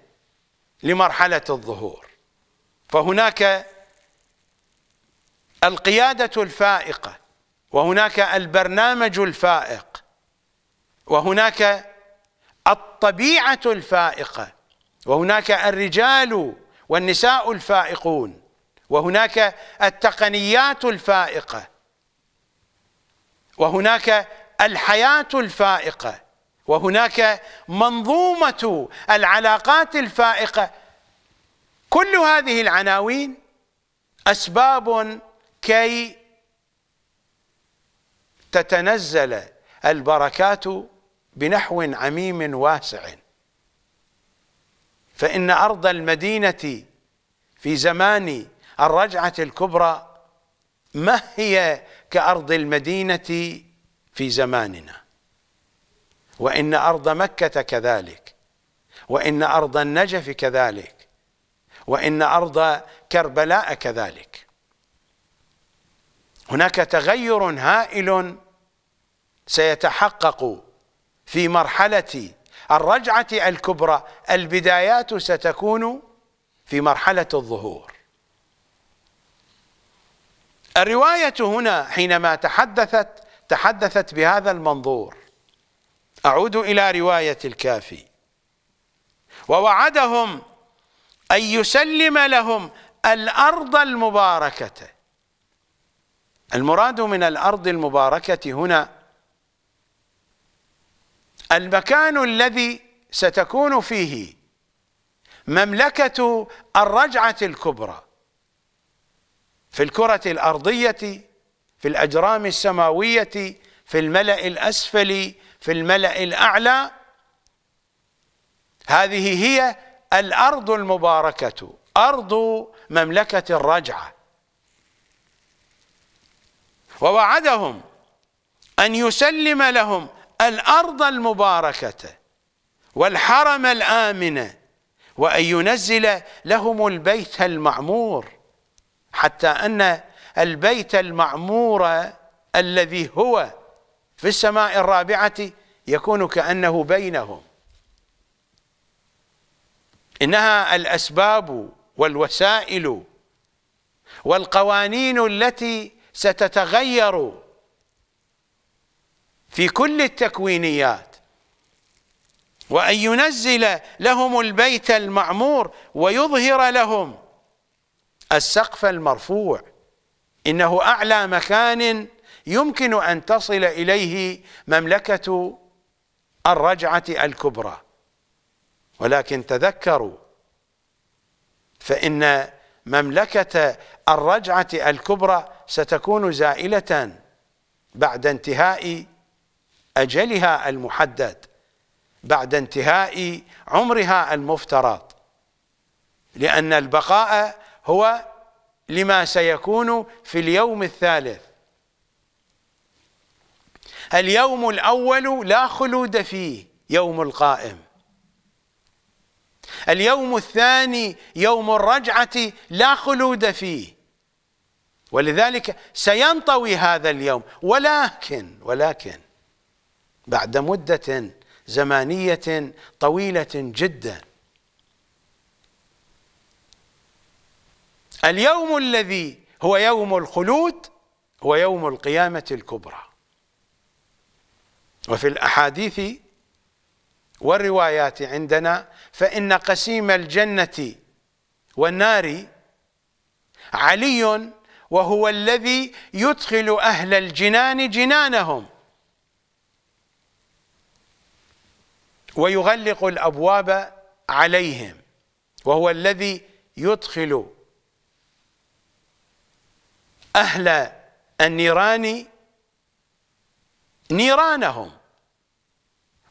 لمرحلة الظهور فهناك القيادة الفائقة وهناك البرنامج الفائق وهناك الطبيعة الفائقة وهناك الرجال والنساء الفائقون وهناك التقنيات الفائقة وهناك الحياة الفائقة وهناك منظومة العلاقات الفائقة كل هذه العناوين أسباب كي تتنزل البركات بنحو عميم واسع فإن أرض المدينة في زمان الرجعة الكبرى ما هي كأرض المدينة في زماننا وإن أرض مكة كذلك وإن أرض النجف كذلك وإن أرض كربلاء كذلك هناك تغير هائل سيتحقق في مرحلة الرجعة الكبرى البدايات ستكون في مرحلة الظهور الرواية هنا حينما تحدثت تحدثت بهذا المنظور أعود إلى رواية الكافي ووعدهم أن يسلم لهم الأرض المباركة المراد من الأرض المباركة هنا المكان الذي ستكون فيه مملكة الرجعة الكبرى في الكرة الأرضية في الأجرام السماوية في الملأ الأسفل في الملأ الأعلى هذه هي الأرض المباركة أرض مملكة الرجعة ووعدهم أن يسلم لهم الأرض المباركة والحرم الآمنة وأن ينزل لهم البيت المعمور حتى أن البيت المعمور الذي هو في السماء الرابعة يكون كأنه بينهم إنها الأسباب والوسائل والقوانين التي ستتغير في كل التكوينيات وأن ينزل لهم البيت المعمور ويظهر لهم السقف المرفوع إنه أعلى مكان يمكن أن تصل إليه مملكة الرجعة الكبرى ولكن تذكروا فإن مملكة الرجعة الكبرى ستكون زائلة بعد انتهاء أجلها المحدد بعد انتهاء عمرها المفترض لأن البقاء هو لما سيكون في اليوم الثالث اليوم الأول لا خلود فيه يوم القائم اليوم الثاني يوم الرجعة لا خلود فيه ولذلك سينطوي هذا اليوم ولكن ولكن بعد مدة زمانية طويلة جدا اليوم الذي هو يوم الخلود هو يوم القيامة الكبرى وفي الأحاديث والروايات عندنا فإن قسيم الجنة والنار علي وهو الذي يدخل أهل الجنان جنانهم ويغلق الأبواب عليهم وهو الذي يدخل أهل النيران نيرانهم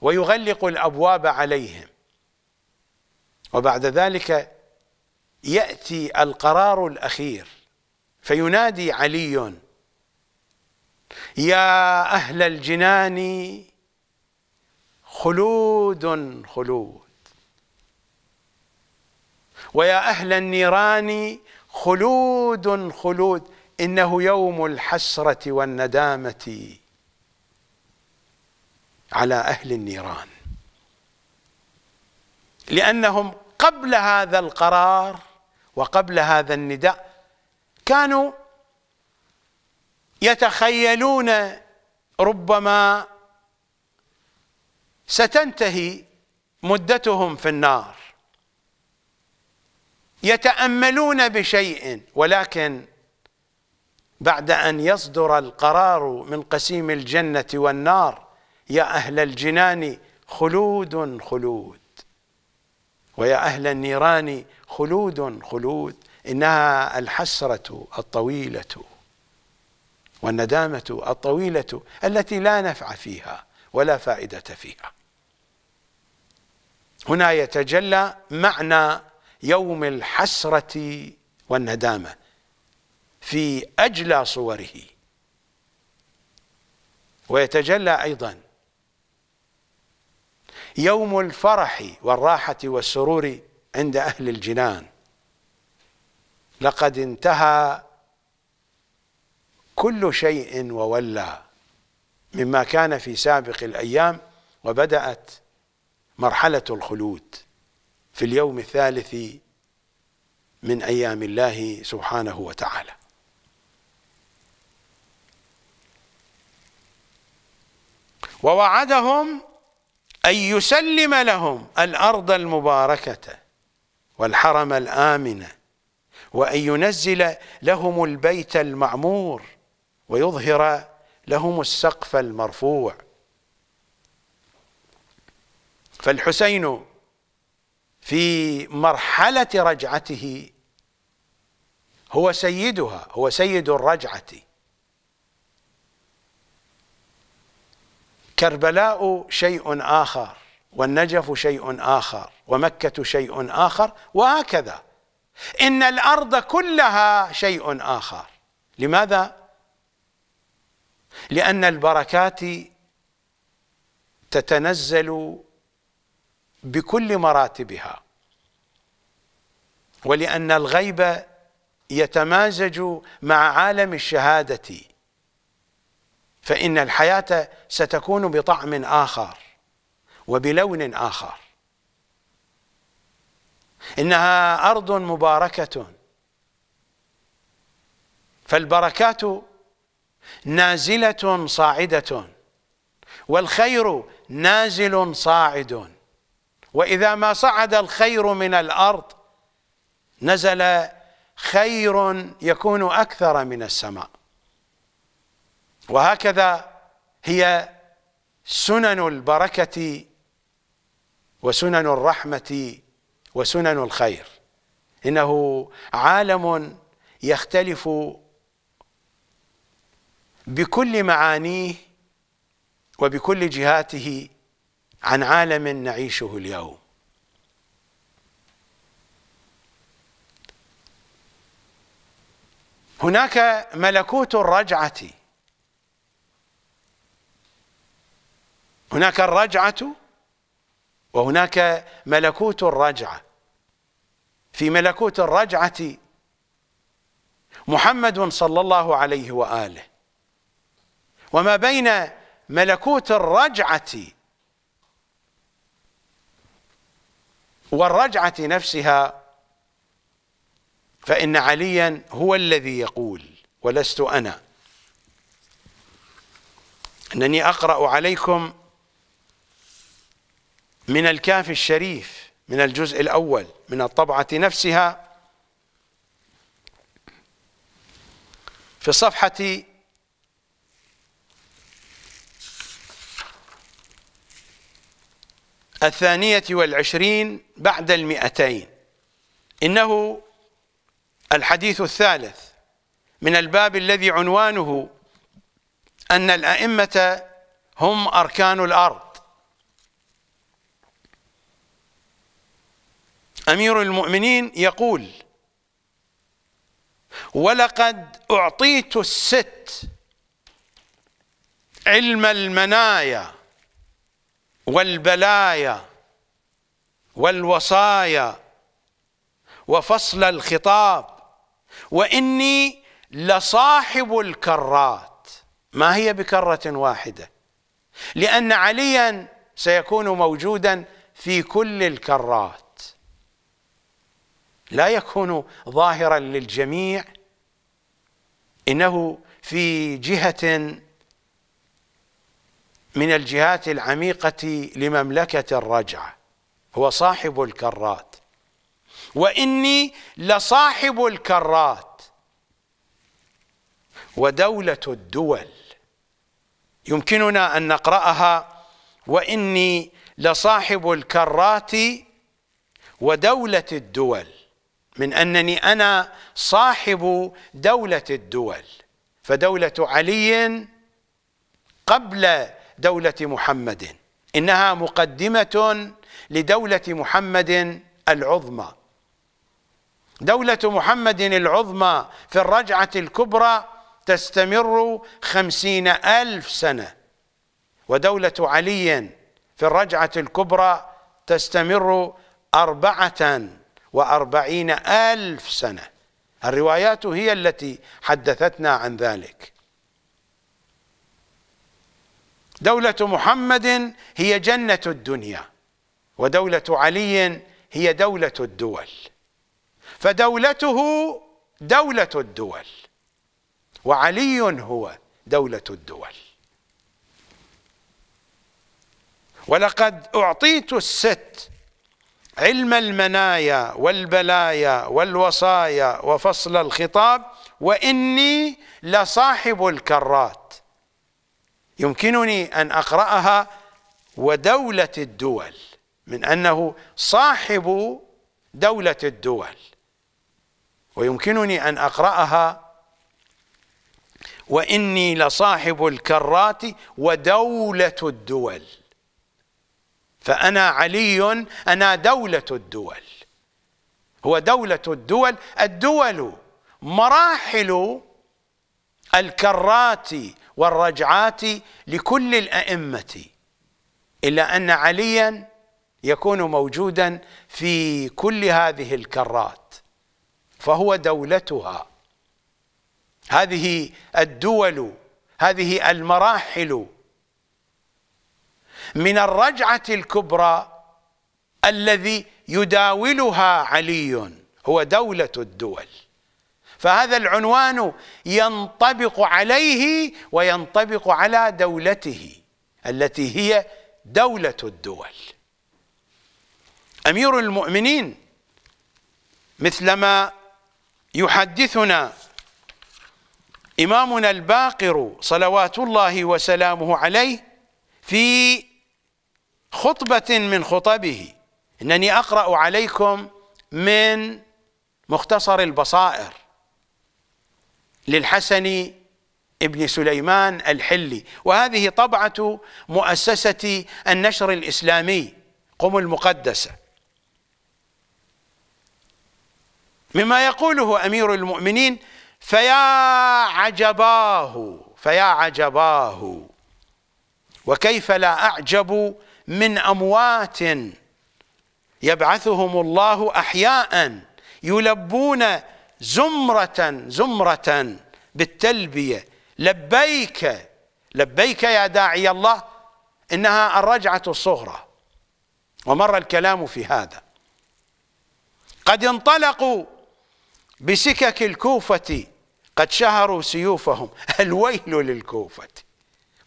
ويغلق الأبواب عليهم وبعد ذلك يأتي القرار الأخير فينادي علي يا أهل الجنان خلود خلود ويا أهل النيران خلود خلود إنه يوم الحسرة والندامة على أهل النيران لأنهم قبل هذا القرار وقبل هذا النداء كانوا يتخيلون ربما ستنتهي مدتهم في النار يتأملون بشيء ولكن بعد أن يصدر القرار من قسيم الجنة والنار يا أهل الجنان خلود خلود ويا أهل النيران خلود خلود إنها الحسرة الطويلة والندامة الطويلة التي لا نفع فيها ولا فائدة فيها هنا يتجلى معنى يوم الحسرة والندامة في أجلى صوره ويتجلى أيضا يوم الفرح والراحة والسرور عند أهل الجنان لقد انتهى كل شيء وولى مما كان في سابق الأيام وبدأت مرحلة الخلود في اليوم الثالث من أيام الله سبحانه وتعالى ووعدهم أن يسلم لهم الأرض المباركة والحرم الآمن وأن ينزل لهم البيت المعمور ويظهر لهم السقف المرفوع فالحسين في مرحلة رجعته هو سيدها هو سيد الرجعة كربلاء شيء آخر والنجف شيء آخر ومكة شيء آخر وهكذا إن الأرض كلها شيء آخر لماذا؟ لأن البركات تتنزل بكل مراتبها ولأن الغيب يتمازج مع عالم الشهادة فإن الحياة ستكون بطعم آخر وبلون آخر إنها أرض مباركة فالبركات نازلة صاعدة والخير نازل صاعد واذا ما صعد الخير من الارض نزل خير يكون اكثر من السماء وهكذا هي سنن البركه وسنن الرحمه وسنن الخير انه عالم يختلف بكل معانيه وبكل جهاته عن عالم نعيشه اليوم هناك ملكوت الرجعة هناك الرجعة وهناك ملكوت الرجعة في ملكوت الرجعة محمد صلى الله عليه وآله وما بين ملكوت الرجعة والرجعة نفسها فإن عليا هو الذي يقول ولست أنا أنني أقرأ عليكم من الكاف الشريف من الجزء الأول من الطبعة نفسها في الصفحة الثانية والعشرين بعد المئتين إنه الحديث الثالث من الباب الذي عنوانه أن الأئمة هم أركان الأرض أمير المؤمنين يقول ولقد أعطيت الست علم المنايا والبلايا والوصايا وفصل الخطاب واني لصاحب الكرات ما هي بكره واحده لان عليا سيكون موجودا في كل الكرات لا يكون ظاهرا للجميع انه في جهه من الجهات العميقة لمملكة الرجعة هو صاحب الكرات وإني لصاحب الكرات ودولة الدول يمكننا أن نقرأها وإني لصاحب الكرات ودولة الدول من أنني أنا صاحب دولة الدول فدولة علي قبل دولة محمد إنها مقدمة لدولة محمد العظمى دولة محمد العظمى في الرجعة الكبرى تستمر خمسين ألف سنة ودولة علي في الرجعة الكبرى تستمر أربعة وأربعين ألف سنة الروايات هي التي حدثتنا عن ذلك دولة محمد هي جنة الدنيا ودولة علي هي دولة الدول فدولته دولة الدول وعلي هو دولة الدول ولقد أعطيت الست علم المنايا والبلايا والوصايا وفصل الخطاب وإني لصاحب الكرات يمكنني أن أقرأها ودولة الدول من أنه صاحب دولة الدول ويمكنني أن أقرأها وإني لصاحب الكرات ودولة الدول فأنا علي أنا دولة الدول هو دولة الدول الدول مراحل الكرات والرجعات لكل الأئمة إلا أن عليا يكون موجودا في كل هذه الكرات فهو دولتها هذه الدول هذه المراحل من الرجعة الكبرى الذي يداولها علي هو دولة الدول فهذا العنوان ينطبق عليه وينطبق على دولته التي هي دولة الدول أمير المؤمنين مثلما يحدثنا إمامنا الباقر صلوات الله وسلامه عليه في خطبة من خطبه إنني أقرأ عليكم من مختصر البصائر للحسن ابن سليمان الحلي وهذه طبعة مؤسسة النشر الإسلامي قم المقدسة مما يقوله أمير المؤمنين فيا عجباه فيا عجباه وكيف لا أعجب من أموات يبعثهم الله أحياء يلبون زمرة زمرة بالتلبية لبيك لبيك يا داعي الله إنها الرجعة الصغرى ومر الكلام في هذا قد انطلقوا بسكك الكوفة قد شهروا سيوفهم [LAUGHS] الويل للكوفة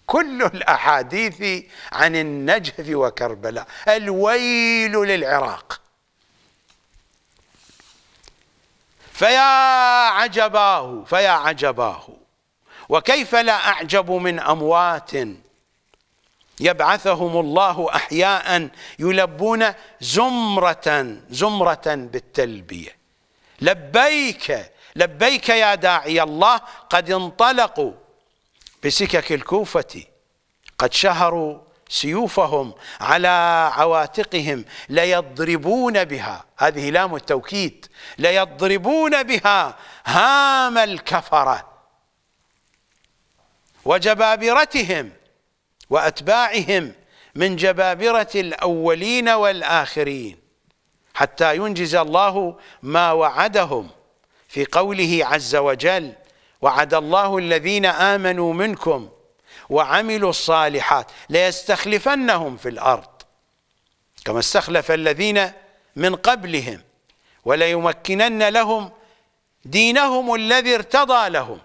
كل الأحاديث عن النجف وكربلاء الويل للعراق فيا عجباه فيا عجباه وكيف لا أعجب من أموات يبعثهم الله أحياء يلبون زمرة زمرة بالتلبية لبيك لبيك يا داعي الله قد انطلقوا بسكك الكوفة قد شهروا سيوفهم على عواتقهم ليضربون بها هذه لام التوكيد ليضربون بها هام الكفرة وجبابرتهم وأتباعهم من جبابرة الأولين والآخرين حتى ينجز الله ما وعدهم في قوله عز وجل وعد الله الذين آمنوا منكم وعملوا الصالحات ليستخلفنهم في الأرض كما استخلف الذين من قبلهم وليمكنن لهم دينهم الذي ارتضى لهم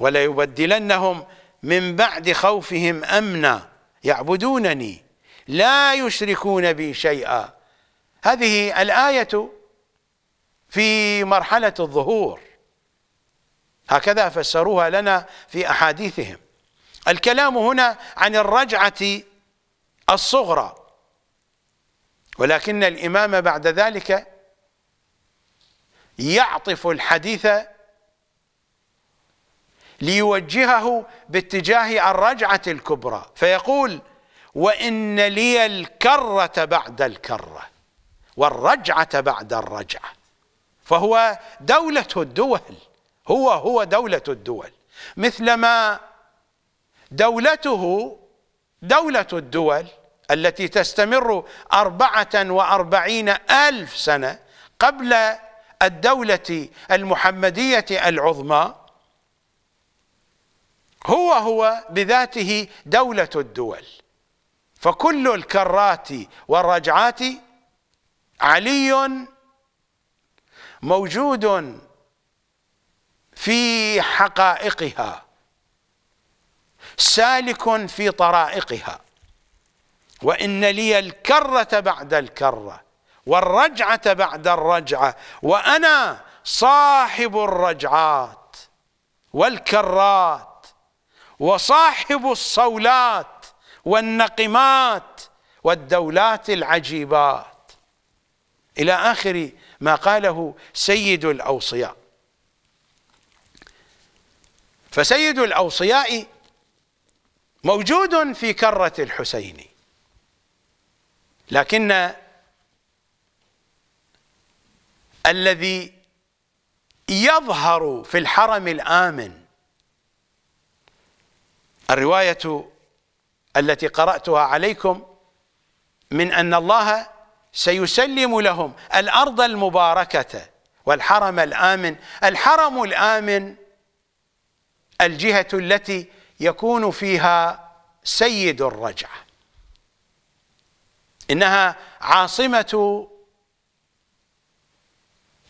وليبدلنهم من بعد خوفهم أمنا يعبدونني لا يشركون بي شيئا هذه الآية في مرحلة الظهور هكذا فسروها لنا في أحاديثهم الكلام هنا عن الرجعة الصغرى ولكن الإمام بعد ذلك يعطف الحديث ليوجهه باتجاه الرجعة الكبرى فيقول وإن لي الكرة بعد الكرة والرجعة بعد الرجعة فهو دولة الدول هو هو دولة الدول مثلما دولته دولة الدول التي تستمر أربعة وأربعين ألف سنة قبل الدولة المحمدية العظمى هو هو بذاته دولة الدول فكل الكرات والرجعات علي موجود في حقائقها سالك في طرائقها وإن لي الكرة بعد الكرة والرجعة بعد الرجعة وأنا صاحب الرجعات والكرات وصاحب الصولات والنقمات والدولات العجيبات إلى آخر ما قاله سيد الأوصياء فسيد الأوصياء موجود في كرة الحسين لكن الذي يظهر في الحرم الآمن الرواية التي قرأتها عليكم من أن الله سيسلم لهم الأرض المباركة والحرم الآمن الحرم الآمن الجهة التي يكون فيها سيد الرجعه انها عاصمه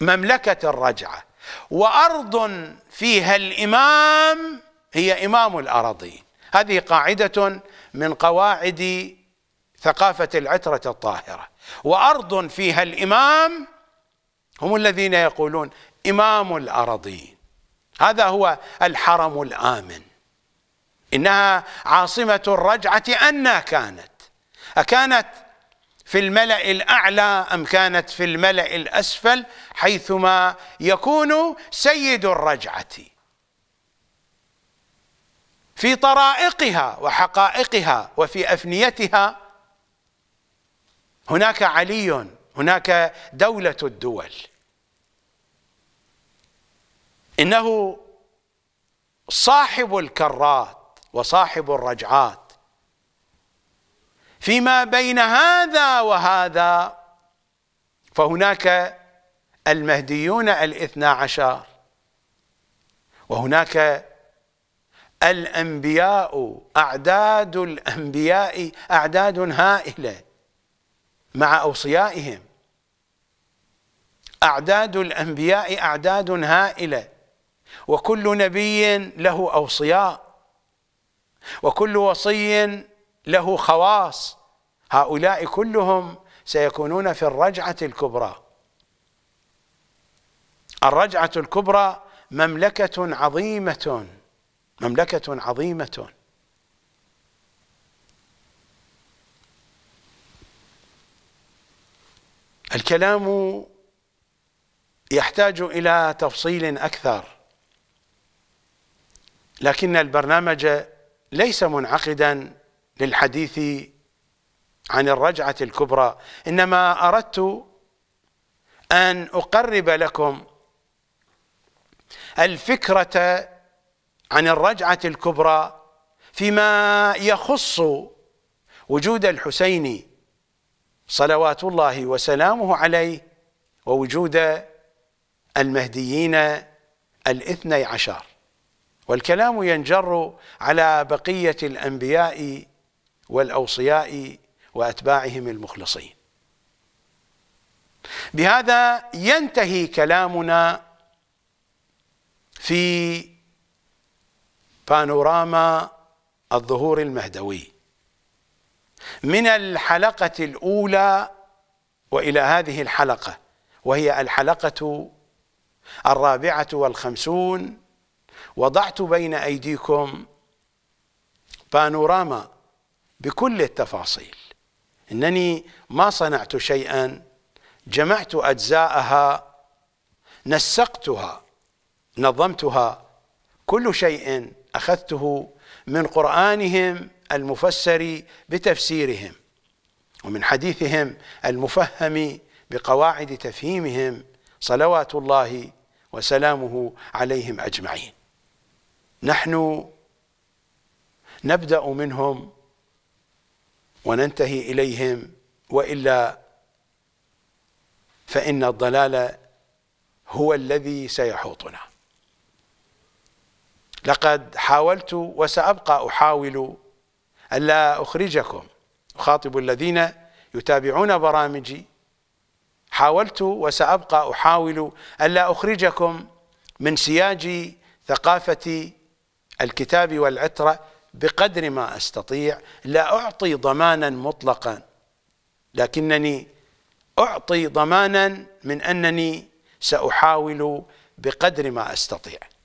مملكه الرجعه وارض فيها الامام هي امام الأراضين هذه قاعده من قواعد ثقافه العتره الطاهره وارض فيها الامام هم الذين يقولون امام الأراضين هذا هو الحرم الامن إنها عاصمة الرجعة أنا كانت أكانت في الملأ الأعلى أم كانت في الملأ الأسفل حيثما يكون سيد الرجعة في طرائقها وحقائقها وفي أفنيتها هناك علي هناك دولة الدول إنه صاحب الكرات وصاحب الرجعات فيما بين هذا وهذا فهناك المهديون الاثنا عشر وهناك الانبياء اعداد الانبياء اعداد هائله مع اوصيائهم اعداد الانبياء اعداد هائله وكل نبي له اوصياء وكل وصي له خواص هؤلاء كلهم سيكونون في الرجعة الكبرى الرجعة الكبرى مملكة عظيمة مملكة عظيمة الكلام يحتاج إلى تفصيل أكثر لكن البرنامج ليس منعقدا للحديث عن الرجعة الكبرى إنما أردت أن أقرب لكم الفكرة عن الرجعة الكبرى فيما يخص وجود الحسين صلوات الله وسلامه عليه ووجود المهديين الاثني عشر والكلام ينجر على بقية الأنبياء والأوصياء وأتباعهم المخلصين بهذا ينتهي كلامنا في بانوراما الظهور المهدوي من الحلقة الأولى وإلى هذه الحلقة وهي الحلقة الرابعة والخمسون وضعت بين أيديكم بانوراما بكل التفاصيل إنني ما صنعت شيئا جمعت أجزاءها نسقتها نظمتها كل شيء أخذته من قرآنهم المفسر بتفسيرهم ومن حديثهم المفهم بقواعد تفهيمهم صلوات الله وسلامه عليهم أجمعين نحن نبدأ منهم وننتهي إليهم وإلا فإن الضلال هو الذي سيحوطنا لقد حاولت وسأبقى أحاول ألا أخرجكم أخاطب الذين يتابعون برامجي حاولت وسأبقى أحاول ألا أخرجكم من سياج ثقافة الكتاب والعترة بقدر ما أستطيع لا أعطي ضمانا مطلقا لكنني أعطي ضمانا من أنني سأحاول بقدر ما أستطيع